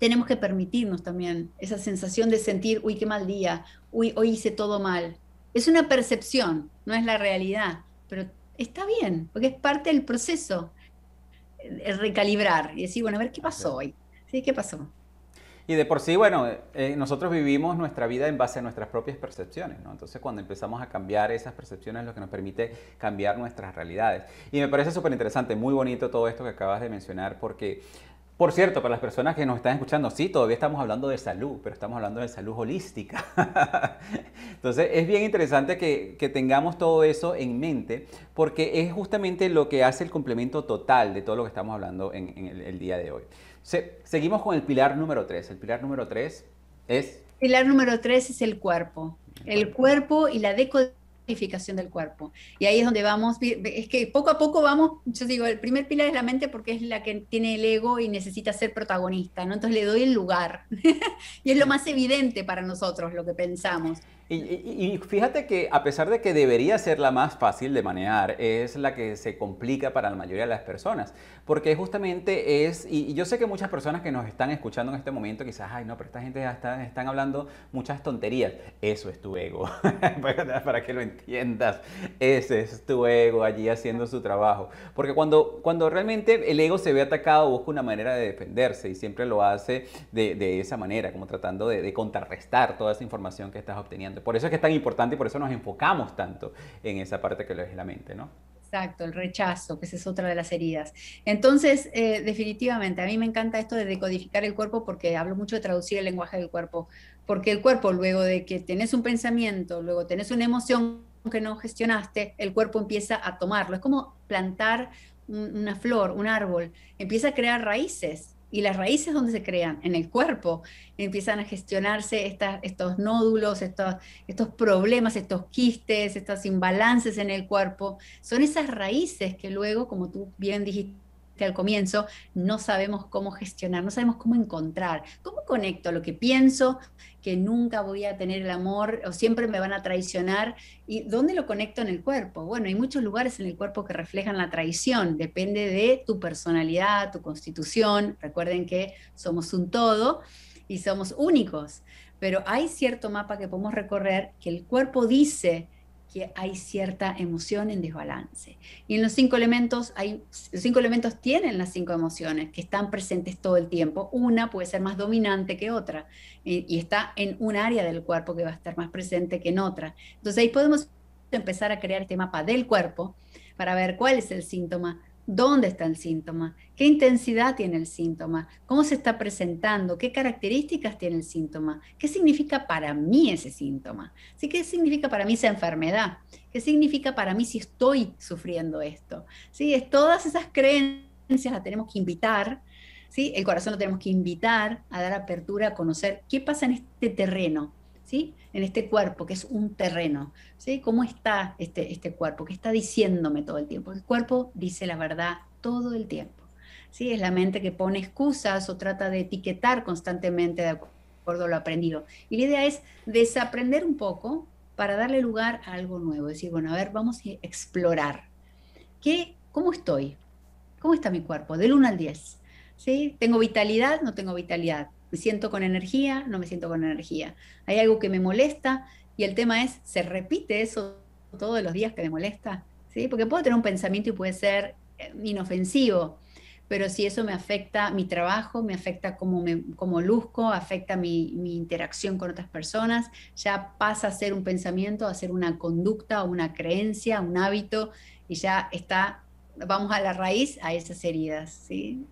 tenemos que permitirnos también esa sensación de sentir, uy, qué mal día, uy, hoy hice todo mal. Es una percepción, no es la realidad, pero está bien, porque es parte del proceso, eh, recalibrar y decir, bueno, a ver qué pasó hoy, ¿sí? ¿Qué pasó? Y de por sí, bueno, eh, eh, nosotros vivimos nuestra vida en base a nuestras propias percepciones, ¿no? Entonces cuando empezamos a cambiar esas percepciones es lo que nos permite cambiar nuestras realidades. Y me parece súper interesante, muy bonito todo esto que acabas de mencionar, porque por cierto, para las personas que nos están escuchando, sí, todavía estamos hablando de salud, pero estamos hablando de salud holística. Entonces, es bien interesante que, tengamos todo eso en mente, porque es justamente lo que hace el complemento total de todo lo que estamos hablando en, el, día de hoy. seguimos con el pilar número 3. El pilar número 3 es... Pilar número 3 es el cuerpo. El cuerpo y la decodificación del cuerpo. Y ahí es donde vamos, es que poco a poco vamos, yo digo, el primer pilar es la mente porque es la que tiene el ego y necesita ser protagonista, ¿no? Entonces le doy el lugar. y es lo más evidente para nosotros lo que pensamos. Y, fíjate que a pesar de que debería ser la más fácil de manejar, es la que se complica para la mayoría de las personas, porque justamente es, y, yo sé que muchas personas que nos están escuchando en este momento quizás, ay no, pero esta gente ya está, están hablando muchas tonterías, eso es tu ego, para que lo entiendas, ese es tu ego allí haciendo su trabajo, porque cuando, cuando realmente el ego se ve atacado busca una manera de defenderse y siempre lo hace de, de esa manera, como tratando de contrarrestar toda esa información que estás obteniendo. Por eso es que es tan importante y por eso nos enfocamos tanto en esa parte que lo es la mente, ¿no? Exacto, el rechazo, que esa es otra de las heridas. Entonces, eh, definitivamente, a mí me encanta esto de decodificar el cuerpo porque hablo mucho de traducir el lenguaje del cuerpo, porque el cuerpo, luego de que tenés un pensamiento, luego tenés una emoción que no gestionaste, el cuerpo empieza a tomarlo. Es como plantar una flor, un árbol, empieza a crear raíces y las raíces donde se crean, en el cuerpo, empiezan a gestionarse estas, estos nódulos, estos, estos problemas, estos quistes, estos imbalances en el cuerpo. Son esas raíces que luego, como tú bien dijiste, al comienzo, no sabemos cómo gestionar, no sabemos cómo encontrar, cómo conecto lo que pienso, que nunca voy a tener el amor o siempre me van a traicionar, y dónde lo conecto en el cuerpo. Bueno, hay muchos lugares en el cuerpo que reflejan la traición, depende de tu personalidad, tu constitución, recuerden que somos un todo y somos únicos, pero hay cierto mapa que podemos recorrer que el cuerpo dice, que hay cierta emoción en desbalance. Y en los cinco elementos, hay, los cinco elementos tienen las cinco emociones que están presentes todo el tiempo. Una puede ser más dominante que otra y, está en un área del cuerpo que va a estar más presente que en otra. Entonces ahí podemos empezar a crear este mapa del cuerpo para ver cuál es el síntoma dónde está el síntoma, qué intensidad tiene el síntoma, cómo se está presentando, qué características tiene el síntoma, qué significa para mí ese síntoma, qué significa para mí esa enfermedad, qué significa para mí si estoy sufriendo esto. ¿Sí? Es todas esas creencias las tenemos que invitar, ¿sí? el corazón lo tenemos que invitar a dar apertura, a conocer qué pasa en este terreno, en este cuerpo, que es un terreno, ¿sí? ¿Cómo está este, este cuerpo? ¿Qué está diciéndome todo el tiempo? El cuerpo dice la verdad todo el tiempo, ¿sí? Es la mente que pone excusas o trata de etiquetar constantemente de acuerdo a lo aprendido. Y la idea es desaprender un poco para darle lugar a algo nuevo, decir, bueno, a ver, vamos a explorar. ¿Qué, ¿Cómo estoy? ¿Cómo está mi cuerpo? Del 1 al 10. ¿Sí? ¿Tengo vitalidad? No tengo vitalidad me siento con energía, no me siento con energía. Hay algo que me molesta y el tema es, ¿se repite eso todos los días que me molesta? ¿Sí? Porque puedo tener un pensamiento y puede ser eh, inofensivo, pero si eso me afecta mi trabajo, me afecta como luzco, afecta mi, mi, interacción con otras personas, ya pasa a ser un pensamiento, a ser una conducta, una creencia, un hábito, y ya está, vamos a la raíz a esas heridas, ¿sí?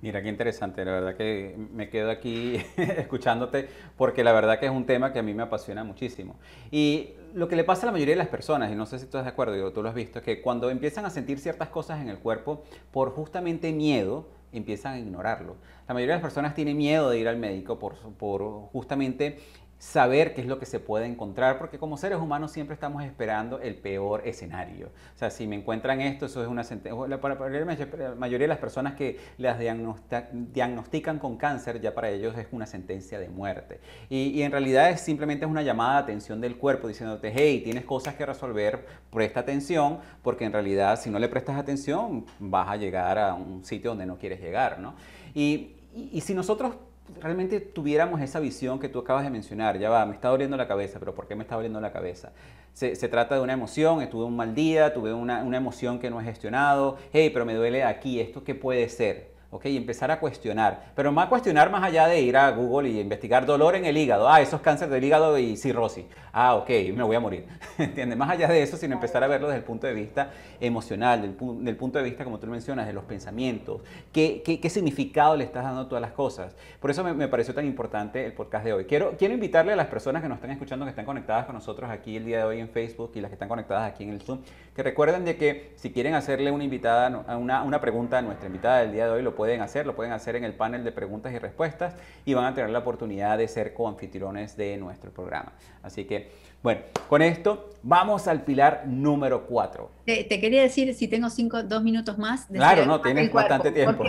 Mira qué interesante, la verdad que me quedo aquí escuchándote porque la verdad que es un tema que a mí me apasiona muchísimo. Y lo que le pasa a la mayoría de las personas, y no sé si tú estás de acuerdo, digo, tú lo has visto, es que cuando empiezan a sentir ciertas cosas en el cuerpo por justamente miedo, empiezan a ignorarlo. La mayoría de las personas tiene miedo de ir al médico por, por justamente saber qué es lo que se puede encontrar, porque como seres humanos siempre estamos esperando el peor escenario. O sea, si me encuentran esto, eso es una sentencia. para la, mayoría de las personas que las diagnostican con cáncer, ya para ellos es una sentencia de muerte. Y, en realidad es simplemente es una llamada de atención del cuerpo diciéndote, hey, tienes cosas que resolver, presta atención, porque en realidad si no le prestas atención, vas a llegar a un sitio donde no quieres llegar, ¿no? y si nosotros realmente tuviéramos esa visión que tú acabas de mencionar, ya va, me está doliendo la cabeza, pero ¿por qué me está doliendo la cabeza? Se, trata de una emoción, estuve un mal día, tuve una, una, emoción que no he gestionado, hey, pero me duele aquí, ¿esto qué puede ser? ¿ok? Y empezar a cuestionar. Pero más cuestionar más allá de ir a Google y investigar dolor en el hígado. Ah, eso es cáncer del hígado y cirrosis. Ah, ok, me voy a morir. entiende. Más allá de eso, sino empezar a verlo desde el punto de vista emocional, del, el punto de vista, como tú mencionas, de los pensamientos. ¿Qué, qué, qué significado le estás dando a todas las cosas? Por eso me, me, pareció tan importante el podcast de hoy. Quiero, quiero invitarle a las personas que nos están escuchando, que están conectadas con nosotros aquí el día de hoy en Facebook y las que están conectadas aquí en el Zoom, que recuerden de que si quieren hacerle una invitada, a una, una pregunta a nuestra invitada del día de hoy, lo pueden hacer, lo pueden hacer en el panel de preguntas y respuestas y van a tener la oportunidad de ser coanfitriones de nuestro programa. Así que, bueno, con esto vamos al pilar número cuatro. Te, quería decir, si tengo cinco, dos minutos más. claro, no, tienes bastante tiempo.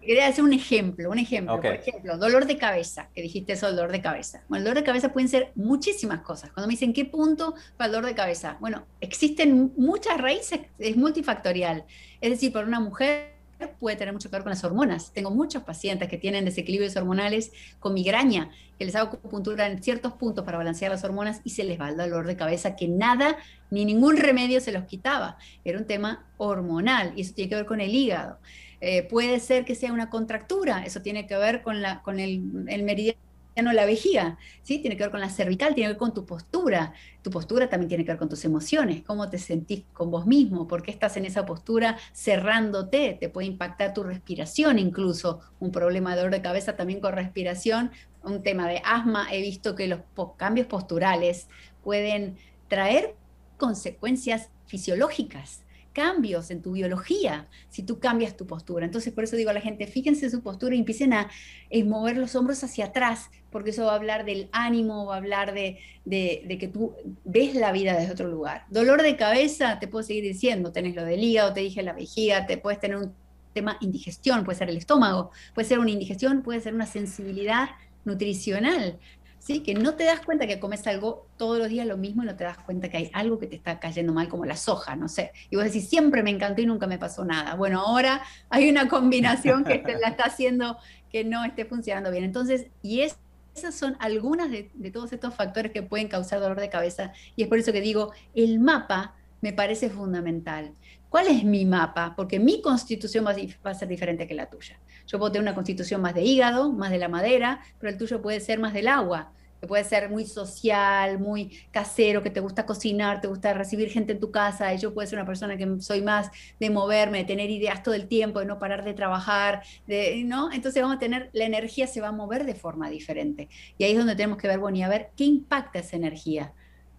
Quería hacer un ejemplo, un ejemplo. Por ejemplo, dolor de cabeza, que dijiste eso, dolor de cabeza. Bueno, el dolor de cabeza pueden ser muchísimas cosas. Cuando me dicen, ¿qué punto para el dolor de cabeza? Bueno, existen muchas raíces, es multifactorial. Es decir, por una mujer puede tener mucho que ver con las hormonas. Tengo muchos pacientes que tienen desequilibrios hormonales con migraña, que les hago acupuntura en ciertos puntos para balancear las hormonas y se les va el dolor de cabeza que nada ni ningún remedio se los quitaba. Era un tema hormonal y eso tiene que ver con el hígado. Eh, puede ser que sea una contractura, eso tiene que ver con, la, con el, el meridiano no la vejiga, ¿sí? Tiene que ver con la cervical, tiene que ver con tu postura. Tu postura también tiene que ver con tus emociones, cómo te sentís con vos mismo, por qué estás en esa postura cerrándote, te puede impactar tu respiración incluso, un problema de dolor de cabeza también con respiración, un tema de asma, he visto que los cambios posturales pueden traer consecuencias fisiológicas cambios en tu biología si tú cambias tu postura. Entonces, por eso digo a la gente, fíjense su postura y empiecen a, eh, mover los hombros hacia atrás, porque eso va a hablar del ánimo, va a hablar de, que tú ves la vida desde otro lugar. Dolor de cabeza, te puedo seguir diciendo, tenés lo del hígado, te dije la vejiga, te puedes tener un tema indigestión, puede ser el estómago, puede ser una indigestión, puede ser una sensibilidad nutricional. Que no te das cuenta que comes algo todos los días lo mismo y no te das cuenta que hay algo que te está cayendo mal, como la soja, no sé. Y vos decís, siempre me encantó y nunca me pasó nada. Bueno, ahora hay una combinación que te la está haciendo que no esté funcionando bien. Entonces, y es esas son algunas de, todos estos factores que pueden causar dolor de cabeza. Y es por eso que digo, el mapa me parece fundamental. ¿Cuál es mi mapa? Porque mi constitución va a ser diferente que la tuya. Yo puedo tener una constitución más de hígado, más de la madera, pero el tuyo puede ser más del agua que puede ser muy social, muy casero, que te gusta cocinar, te gusta recibir gente en tu casa. yo puedo ser una persona que soy más de moverme, de tener ideas todo el tiempo, de no parar de trabajar, de, ¿no? Entonces vamos a tener, la energía se va a mover de forma diferente. Y ahí es donde tenemos que ver, bueno, y a ver qué impacta esa energía,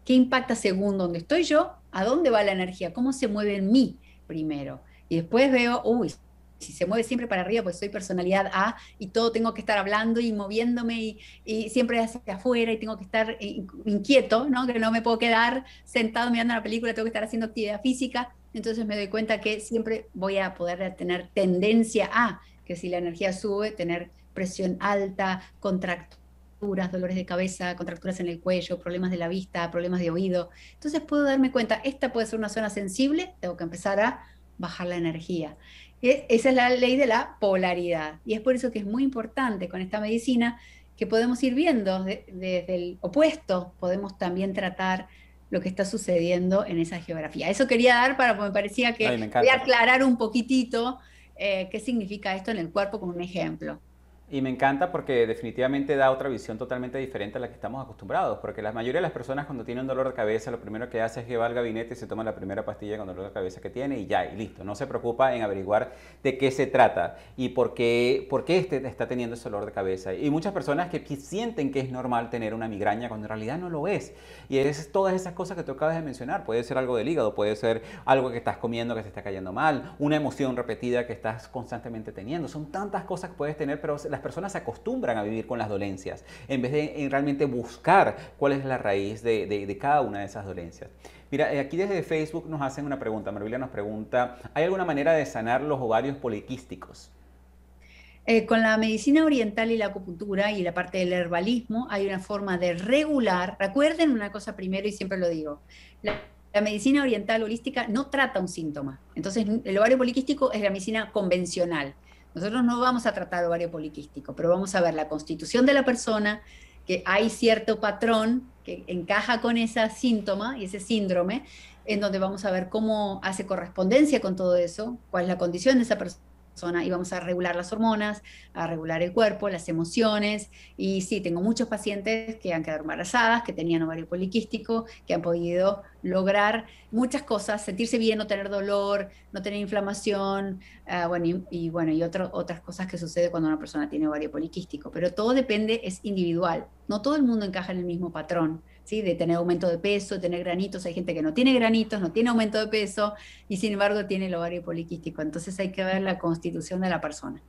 qué impacta según donde estoy yo, a dónde va la energía, cómo se mueve en mí primero. Y después veo, uy, si se mueve siempre para arriba, pues soy personalidad A y todo tengo que estar hablando y moviéndome y, siempre hacia afuera y tengo que estar inquieto, ¿no? que no me puedo quedar sentado mirando la película, tengo que estar haciendo actividad física, entonces me doy cuenta que siempre voy a poder tener tendencia a, que si la energía sube, tener presión alta, contracturas, dolores de cabeza, contracturas en el cuello, problemas de la vista, problemas de oído. Entonces puedo darme cuenta, esta puede ser una zona sensible, tengo que empezar a bajar la energía. Esa es la ley de la polaridad. Y es por eso que es muy importante con esta medicina que podemos ir viendo desde el opuesto, podemos también tratar lo que está sucediendo en esa geografía. Eso quería dar para, me parecía que voy a aclarar un poquitito eh, qué significa esto en el cuerpo como un ejemplo. Y me encanta porque definitivamente da otra visión totalmente diferente a la que estamos acostumbrados, porque la mayoría de las personas cuando tienen dolor de cabeza, lo primero que hace es que va al gabinete y se toma la primera pastilla con dolor de cabeza que tiene y ya, y listo. No se preocupa en averiguar de qué se trata y por qué, este está teniendo ese dolor de cabeza. Y muchas personas que sienten que es normal tener una migraña cuando en realidad no lo es. Y es todas esas cosas que tú acabas de mencionar. Puede ser algo del hígado, puede ser algo que estás comiendo que se está cayendo mal, una emoción repetida que estás constantemente teniendo. Son tantas cosas que puedes tener, pero las las personas se acostumbran a vivir con las dolencias en vez de realmente buscar cuál es la raíz de, cada una de esas dolencias. Mira, eh, aquí desde Facebook nos hacen una pregunta. maravilla, nos pregunta, ¿hay alguna manera de sanar los ovarios poliquísticos? Eh, con la medicina oriental y la acupuntura y la parte del herbalismo hay una forma de regular, recuerden una cosa primero y siempre lo digo, la medicina oriental holística no trata un síntoma, entonces el ovario poliquístico es la medicina convencional, nosotros no vamos a tratar ovario poliquístico, pero vamos a ver la constitución de la persona, que hay cierto patrón que encaja con ese síntoma y ese síndrome, en donde vamos a ver cómo hace correspondencia con todo eso, cuál es la condición de esa persona y vamos a regular las hormonas, a regular el cuerpo, las emociones. Y sí, tengo muchos pacientes que han quedado embarazadas, que tenían ovario poliquístico, que han podido lograr muchas cosas, sentirse bien, no tener dolor, no tener inflamación, ah, bueno, y, y, otras cosas que sucede cuando una persona tiene ovario poliquístico. Pero todo depende, es individual. No todo el mundo encaja en el mismo patrón de tener aumento de peso, tener granitos. Hay gente que no tiene granitos, no tiene aumento de peso y sin embargo tiene el ovario poliquístico. Entonces hay que ver la constitución de la persona.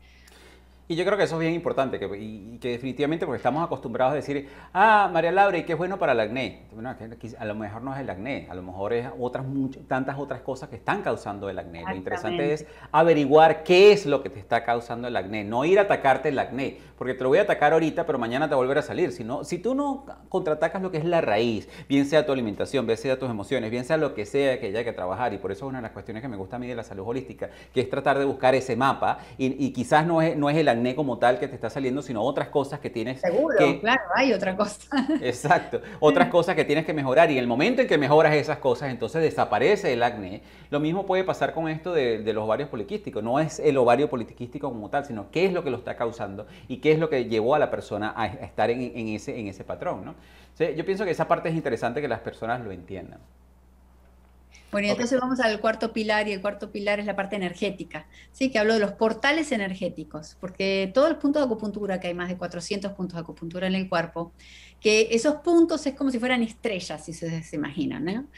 Y yo creo que eso es bien importante, que, y, que definitivamente porque estamos acostumbrados a decir, ah, María Laura, ¿y qué es bueno para el acné? Bueno, a lo mejor no es el acné, a lo mejor es otras muchas, tantas otras cosas que están causando el acné. Lo interesante es averiguar qué es lo que te está causando el acné, no ir a atacarte el acné, porque te lo voy a atacar ahorita, pero mañana te va a volver a salir. Si, si tú no contraatacas lo que es la raíz, bien sea tu alimentación, bien sea tus emociones, bien sea lo que sea que haya que trabajar, y por eso es una de las cuestiones que me gusta a mí de la salud holística, que es tratar de buscar ese mapa, y, quizás no es, no es el acné, acné como tal que te está saliendo, sino otras cosas que tienes. Seguro, que... claro, hay otra cosa. Exacto, otras cosas que tienes que mejorar. Y en el momento en que mejoras esas cosas, entonces desaparece el acné. Lo mismo puede pasar con esto de, los ovarios poliquísticos. No es el ovario poliquístico como tal, sino qué es lo que lo está causando y qué es lo que llevó a la persona a estar en, ese, en ese patrón. yo pienso que esa parte es interesante que las personas lo entiendan. Bueno, y entonces vamos al cuarto pilar y el cuarto pilar es la parte energética, ¿sí? que hablo de los portales energéticos, porque todos los puntos de acupuntura, que hay más de 400 puntos de acupuntura en el cuerpo, que esos puntos es como si fueran estrellas, si se, imaginan,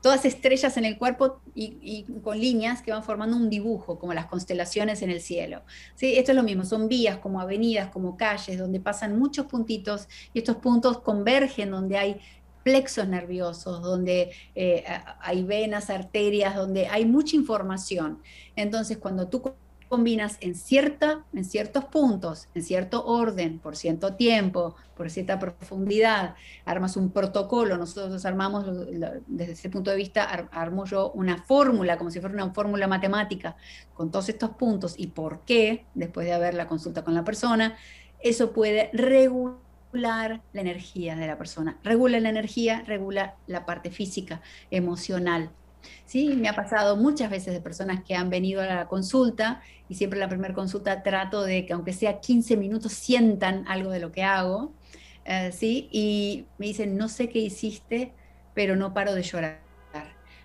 todas estrellas en el cuerpo y, con líneas que van formando un dibujo, como las constelaciones en el cielo. ¿Sí? Esto es lo mismo, son vías como avenidas, como calles, donde pasan muchos puntitos y estos puntos convergen, donde hay plexos nerviosos, donde eh, hay venas, arterias, donde hay mucha información. Entonces, cuando tú combinas en, cierta, en ciertos puntos, en cierto orden, por cierto tiempo, por cierta profundidad, armas un protocolo, nosotros armamos, desde ese punto de vista, armo yo una fórmula, como si fuera una fórmula matemática, con todos estos puntos y por qué, después de haber la consulta con la persona, eso puede regular regular la energía de la persona. Regula la energía, regula la parte física, emocional. Sí, me ha pasado muchas veces de personas que han venido a la consulta y siempre en la primera consulta trato de que aunque sea 15 minutos sientan algo de lo que hago, eh, ¿sí? Y me dicen, no sé qué hiciste, pero no paro de llorar.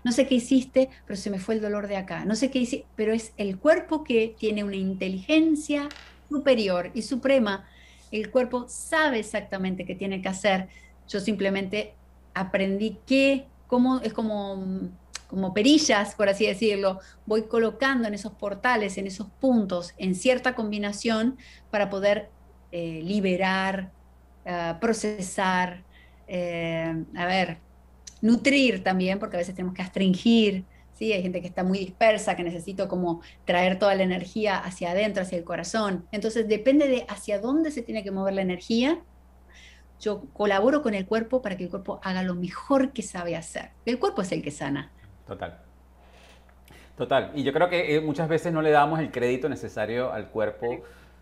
No sé qué hiciste, pero se me fue el dolor de acá. No sé qué hice pero es el cuerpo que tiene una inteligencia superior y suprema el cuerpo sabe exactamente qué tiene que hacer. Yo simplemente aprendí qué, cómo es como, como perillas, por así decirlo. Voy colocando en esos portales, en esos puntos, en cierta combinación para poder eh, liberar, eh, procesar, eh, a ver, nutrir también, porque a veces tenemos que astringir hay gente que está muy dispersa, que necesito como traer toda la energía hacia adentro, hacia el corazón. Entonces depende de hacia dónde se tiene que mover la energía. Yo colaboro con el cuerpo para que el cuerpo haga lo mejor que sabe hacer. El cuerpo es el que sana. Total. Total. Y yo creo que eh, muchas veces no le damos el crédito necesario al cuerpo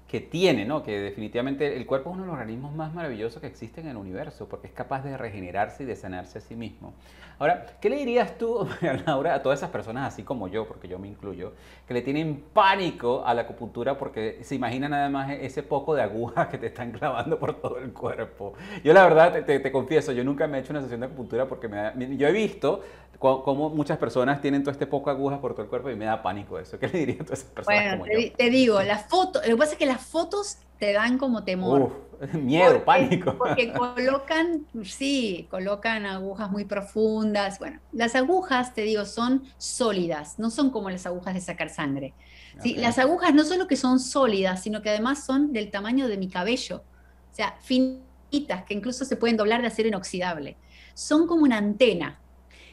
que tiene, ¿no? que definitivamente el cuerpo es uno de los organismos más maravillosos que existen en el universo, porque es capaz de regenerarse y de sanarse a sí mismo. Ahora, ¿qué le dirías tú, Laura, a todas esas personas, así como yo, porque yo me incluyo, que le tienen pánico a la acupuntura porque se imaginan nada más ese poco de agujas que te están clavando por todo el cuerpo? Yo la verdad, te, confieso, yo nunca me he hecho una sesión de acupuntura porque yo he visto cómo muchas personas tienen todo este poco de agujas por todo el cuerpo y me da pánico eso. ¿Qué le dirías a todas esas personas? Bueno, como te, te digo, la foto, lo que pasa es que la fotos te dan como temor. miedo, pánico. Porque colocan, sí, colocan agujas muy profundas. Bueno, las agujas, te digo, son sólidas, no son como las agujas de sacar sangre. Las agujas no solo que son sólidas, sino que además son del tamaño de mi cabello. O sea, finitas, que incluso se pueden doblar de acero inoxidable. Son como una antena,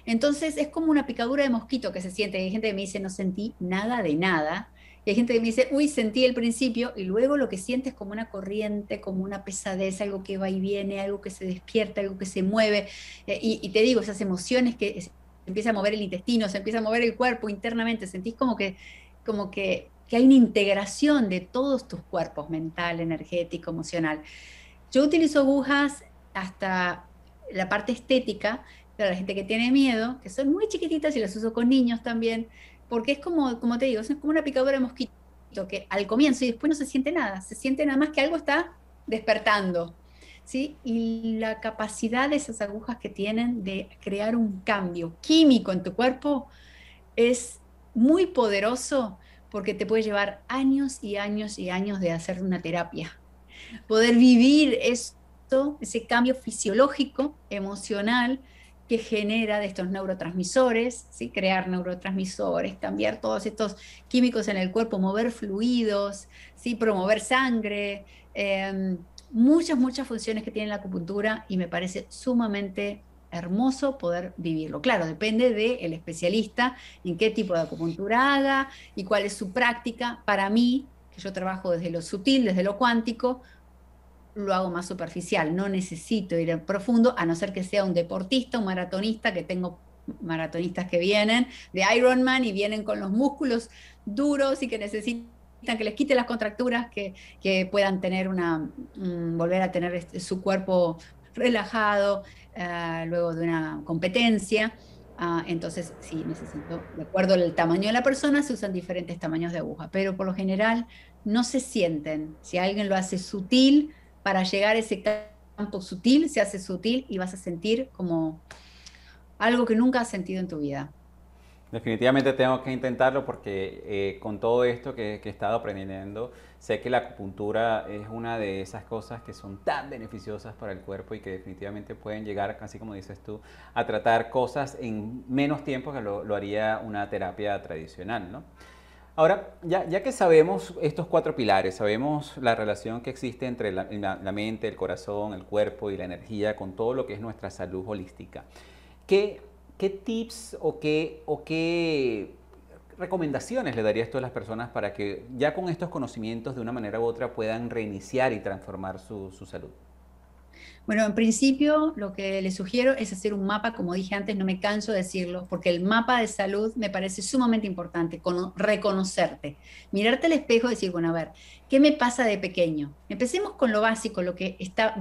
entonces es como una picadura de mosquito que se siente. Hay gente que me dice, no sentí nada de nada. Y hay gente que me dice, uy, sentí el principio, y luego lo que sientes como una corriente, como una pesadez, algo que va y viene, algo que se despierta, algo que se mueve. Eh, y, te digo, esas emociones que empieza a mover el intestino, se empieza a mover el cuerpo internamente, sentís como que, como que hay una integración de todos tus cuerpos, mental, energético, emocional. Yo utilizo agujas hasta la parte estética, para la gente que tiene miedo, que son muy chiquititas y las uso con niños también, porque es como, como te digo, es como una picadura de mosquito que al comienzo y después no se siente nada, se siente nada más que algo está despertando. ¿Sí? Y la capacidad de esas agujas que tienen de crear un cambio químico en tu cuerpo es muy poderoso porque te puede llevar años y años y años de hacer una terapia. Poder vivir esto, ese cambio fisiológico, emocional, genera de estos neurotransmisores, ¿sí? crear neurotransmisores, cambiar todos estos químicos en el cuerpo, mover fluidos, ¿sí? promover sangre, em, muchas, muchas funciones que tiene la acupuntura y me parece sumamente hermoso poder vivirlo. Claro, depende del el especialista, en qué tipo de acupuntura haga y cuál es su práctica. Para mí, que yo trabajo desde lo sutil, desde lo cuántico, lo hago más superficial, no necesito ir en profundo, a no ser que sea un deportista, un maratonista, que tengo maratonistas que vienen de Ironman y vienen con los músculos duros y que necesitan que les quite las contracturas, que, puedan tener una, mm, volver a tener este, su cuerpo relajado eh, luego de una competencia. Ah, entonces, sí, necesito, de acuerdo al tamaño de la persona, se usan diferentes tamaños de aguja, pero por lo general no se sienten. Si alguien lo hace sutil, para llegar a ese campo sutil, se hace sutil y vas a sentir como algo que nunca has sentido en tu vida. Definitivamente tengo que intentarlo porque eh, con todo esto que, he estado aprendiendo, sé que la acupuntura es una de esas cosas que son tan beneficiosas para el cuerpo y que definitivamente pueden llegar, así como dices tú, a tratar cosas en menos tiempo que lo, lo haría una terapia tradicional, ¿no? Ahora, ya, que sabemos estos cuatro pilares, sabemos la relación que existe entre la, mente, el corazón, el cuerpo y la energía con todo lo que es nuestra salud holística, ¿qué, tips o qué, recomendaciones le darías a todas las personas para que ya con estos conocimientos de una manera u otra puedan reiniciar y transformar su salud? Bueno, en principio lo que le sugiero es hacer un mapa, como dije antes, no me canso de decirlo, porque el mapa de salud me parece sumamente importante, con, reconocerte, mirarte al espejo y decir, bueno, a ver, ¿qué me pasa de pequeño? Empecemos con lo básico, lo que está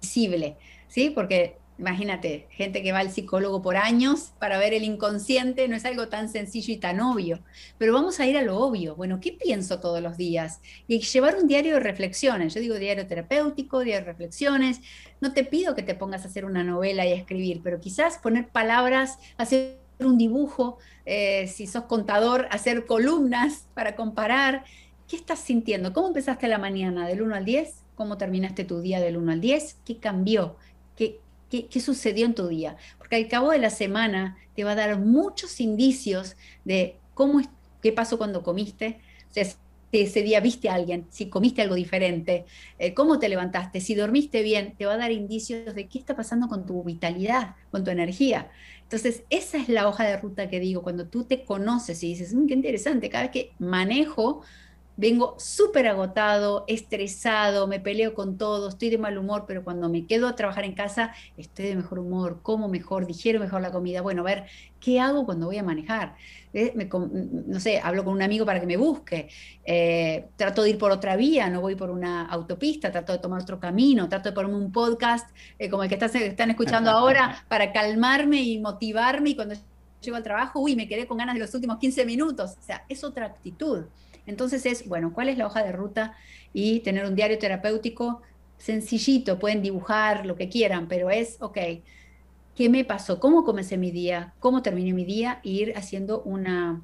visible, ¿sí? Porque Imagínate, gente que va al psicólogo por años para ver el inconsciente, no es algo tan sencillo y tan obvio. Pero vamos a ir a lo obvio. Bueno, ¿qué pienso todos los días? Y llevar un diario de reflexiones. Yo digo diario terapéutico, diario de reflexiones. No te pido que te pongas a hacer una novela y a escribir, pero quizás poner palabras, hacer un dibujo, eh, si sos contador, hacer columnas para comparar. ¿Qué estás sintiendo? ¿Cómo empezaste la mañana del 1 al 10? ¿Cómo terminaste tu día del 1 al 10? ¿Qué cambió? qué, sucedió en tu día, porque al cabo de la semana te va a dar muchos indicios de cómo, es qué pasó cuando comiste, ese día viste a alguien, si comiste algo diferente, eh, cómo te levantaste, si dormiste bien, te va a dar indicios de qué está pasando con tu vitalidad, con tu energía. Entonces, esa es la hoja de ruta que digo, cuando tú te conoces y dices, mm, qué interesante, cada vez que manejo vengo súper agotado, estresado, me peleo con todo, estoy de mal humor, pero cuando me quedo a trabajar en casa, estoy de mejor humor, como mejor, digiero mejor la comida. Bueno, a ver, ¿qué hago cuando voy a manejar? Eh, no sé, hablo con un amigo para que me busque, eh, trato de ir por otra vía, no voy por una autopista, trato de tomar otro camino, trato de ponerme un podcast eh, como el que están escuchando ahora para calmarme y motivarme y cuando llego al trabajo, uy, me quedé con ganas de los últimos 15 minutos. O sea, es otra actitud. Entonces es, bueno, ¿cuál es la hoja de ruta? Y tener un diario terapéutico sencillito, pueden dibujar lo que quieran, pero es, ok, ¿qué me pasó? ¿Cómo comencé mi día? ¿Cómo terminé mi día? E ir haciendo una,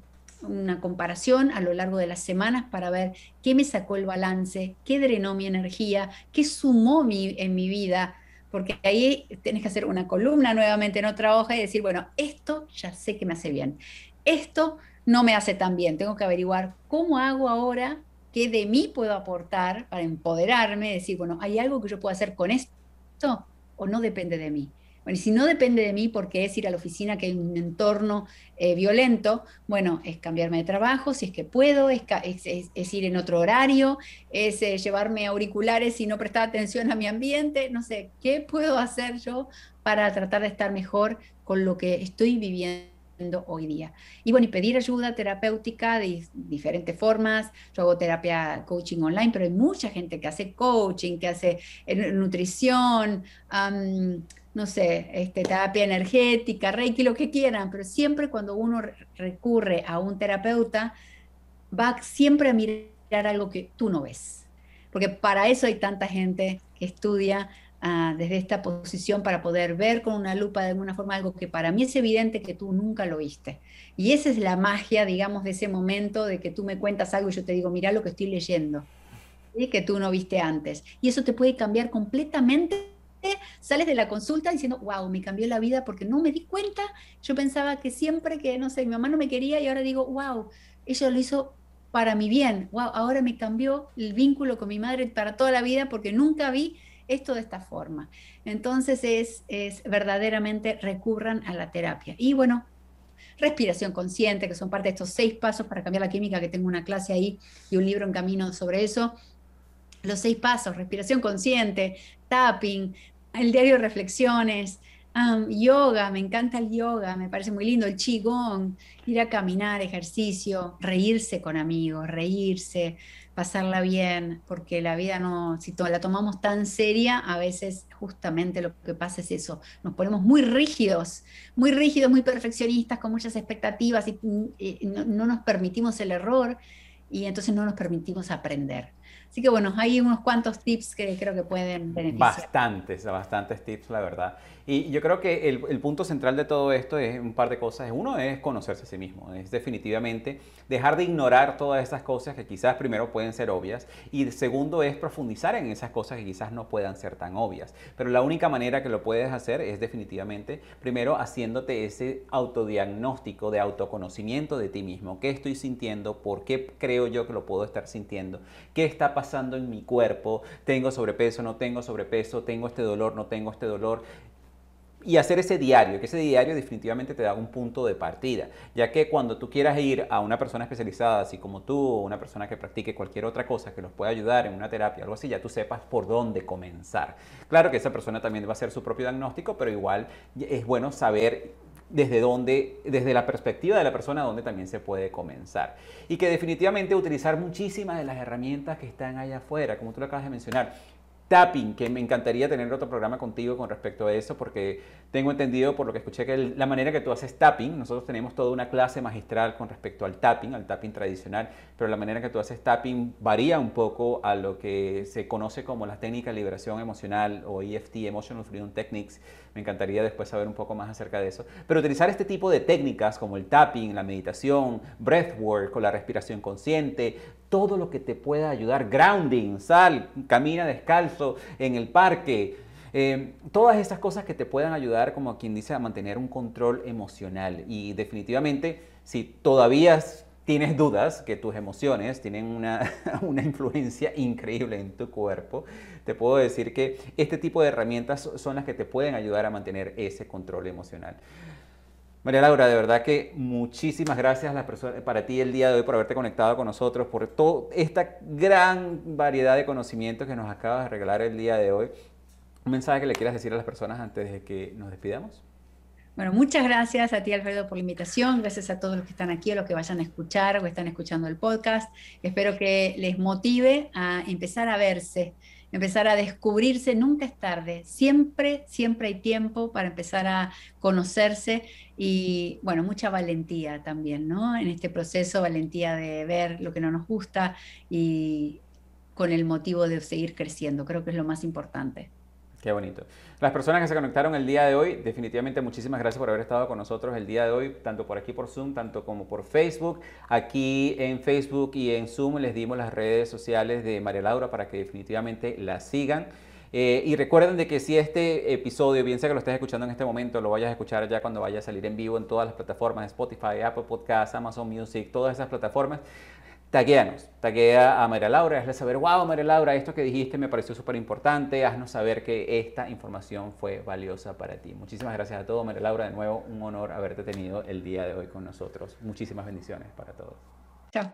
comparación a lo largo de las semanas para ver qué me sacó el balance, qué drenó mi energía, qué sumó mi, en mi vida, porque ahí tienes que hacer una columna nuevamente en otra hoja y decir, bueno, esto ya sé que me hace bien, esto no me hace tan bien. Tengo que averiguar cómo hago ahora, qué de mí puedo aportar para empoderarme, decir, bueno, ¿hay algo que yo pueda hacer con esto o no depende de mí? Bueno, y si no depende de mí porque es ir a la oficina, que hay un entorno eh, violento, bueno, es cambiarme de trabajo si es que puedo, es, ir en otro horario, es eh, llevarme auriculares y no prestar atención a mi ambiente, no sé, ¿qué puedo hacer yo para tratar de estar mejor con lo que estoy viviendo? hoy día. Y bueno, y pedir ayuda terapéutica de diferentes formas. Yo hago terapia coaching online, pero hay mucha gente que hace coaching, que hace eh, nutrición, no sé, este, terapia energética, reiki, lo que quieran, pero siempre cuando uno recurre a un terapeuta, va siempre a mirar algo que tú no ves. Porque para eso hay tanta gente que estudia Ah, desde esta posición para poder ver con una lupa de alguna forma algo que para mí es evidente que tú nunca lo viste. Y esa es la magia, digamos, de ese momento de que tú me cuentas algo y yo te digo, mira lo que estoy leyendo, y que tú no viste antes. Y eso te puede cambiar completamente sales de la consulta diciendo, wow, me cambió la vida porque no me di cuenta. Yo pensaba que siempre que, no sé, mi mamá no me quería y ahora digo, wow, ella lo hizo para mi bien. Wow, ahora me cambió el vínculo con mi madre para toda la vida porque nunca vi esto de esta forma. Entonces es, es verdaderamente recurran a la terapia. Y bueno, respiración consciente, que son parte de estos seis pasos para cambiar la química, que tengo una clase ahí y un libro en camino sobre eso. Los seis pasos, respiración consciente, tapping, el diario de reflexiones, yoga, me encanta el yoga, me parece muy lindo, el qigong, ir a caminar, ejercicio, reírse con amigos, reírse, pasarla bien, porque la vida no, si la tomamos tan seria, a veces justamente lo que pasa es eso, nos ponemos muy rígidos, muy rígidos, muy perfeccionistas, con muchas expectativas y, no, nos permitimos el error y entonces no nos permitimos aprender. Así que bueno, hay unos cuantos tips que creo que pueden beneficiar. Bastantes, bastantes tips, la verdad. Y yo creo que el, punto central de todo esto es un par de cosas. Uno es conocerse a sí mismo, es definitivamente dejar de ignorar todas esas cosas que quizás primero pueden ser obvias y segundo es profundizar en esas cosas que quizás no puedan ser tan obvias. Pero la única manera que lo puedes hacer es definitivamente primero haciéndote ese autodiagnóstico de autoconocimiento de ti mismo. ¿Qué estoy sintiendo? ¿Por qué creo yo que lo puedo estar sintiendo? ¿Qué está pasando en mi cuerpo? ¿Tengo sobrepeso? ¿No tengo sobrepeso? ¿Tengo este dolor? ¿No tengo este dolor? y hacer ese diario, que ese diario definitivamente te da un punto de partida, ya que cuando tú quieras ir a una persona especializada, así como tú, una persona que practique cualquier otra cosa que los pueda ayudar en una terapia, algo así, ya tú sepas por dónde comenzar. Claro que esa persona también va a hacer su propio diagnóstico, pero igual es bueno saber desde dónde desde la perspectiva de la persona, dónde también se puede comenzar. Y que definitivamente utilizar muchísimas de las herramientas que están allá afuera, como tú lo acabas de mencionar tapping, que me encantaría tener otro programa contigo con respecto a eso, porque tengo entendido por lo que escuché que la manera que tú haces tapping, nosotros tenemos toda una clase magistral con respecto al tapping, al tapping tradicional, pero la manera que tú haces tapping varía un poco a lo que se conoce como la técnica de liberación emocional o EFT, Emotional Freedom Techniques me encantaría después saber un poco más acerca de eso. Pero utilizar este tipo de técnicas como el tapping, la meditación, breathwork o la respiración consciente, todo lo que te pueda ayudar, grounding, sal, camina descalzo en el parque, em, todas estas cosas que te puedan ayudar, como quien dice, a mantener un control emocional. Y definitivamente, si todavía tienes dudas, que tus emociones tienen una, influencia increíble en tu cuerpo, te puedo decir que este tipo de herramientas son las que te pueden ayudar a mantener ese control emocional. María Laura, de verdad que muchísimas gracias las personas, para ti el día de hoy por haberte conectado con nosotros, por toda esta gran variedad de conocimientos que nos acabas de regalar el día de hoy. ¿Un mensaje que le quieras decir a las personas antes de que nos despidamos? Bueno, muchas gracias a ti, Alfredo, por la invitación. Gracias a todos los que están aquí, o los que vayan a escuchar o están escuchando el podcast. Espero que les motive a empezar a verse, empezar a descubrirse. Nunca es tarde. Siempre, siempre hay tiempo para empezar a conocerse y, bueno, mucha valentía también, ¿no? En este proceso, valentía de ver lo que no nos gusta y con el motivo de seguir creciendo. Creo que es lo más importante. Qué bonito. Las personas que se conectaron el día de hoy, definitivamente muchísimas gracias por haber estado con nosotros el día de hoy, tanto por aquí por Zoom, tanto como por Facebook. Aquí en Facebook y en Zoom les dimos las redes sociales de María Laura para que definitivamente la sigan. Eh, y recuerden de que si este episodio, bien sea que lo estés escuchando en este momento, lo vayas a escuchar ya cuando vaya a salir en vivo en todas las plataformas, Spotify, Apple Podcasts, Amazon Music, todas esas plataformas, Taqueanos. taquea a María Laura, hazle saber, wow, María Laura, esto que dijiste me pareció súper importante, haznos saber que esta información fue valiosa para ti. Muchísimas gracias a todos, María Laura, de nuevo un honor haberte tenido el día de hoy con nosotros. Muchísimas bendiciones para todos. Chao.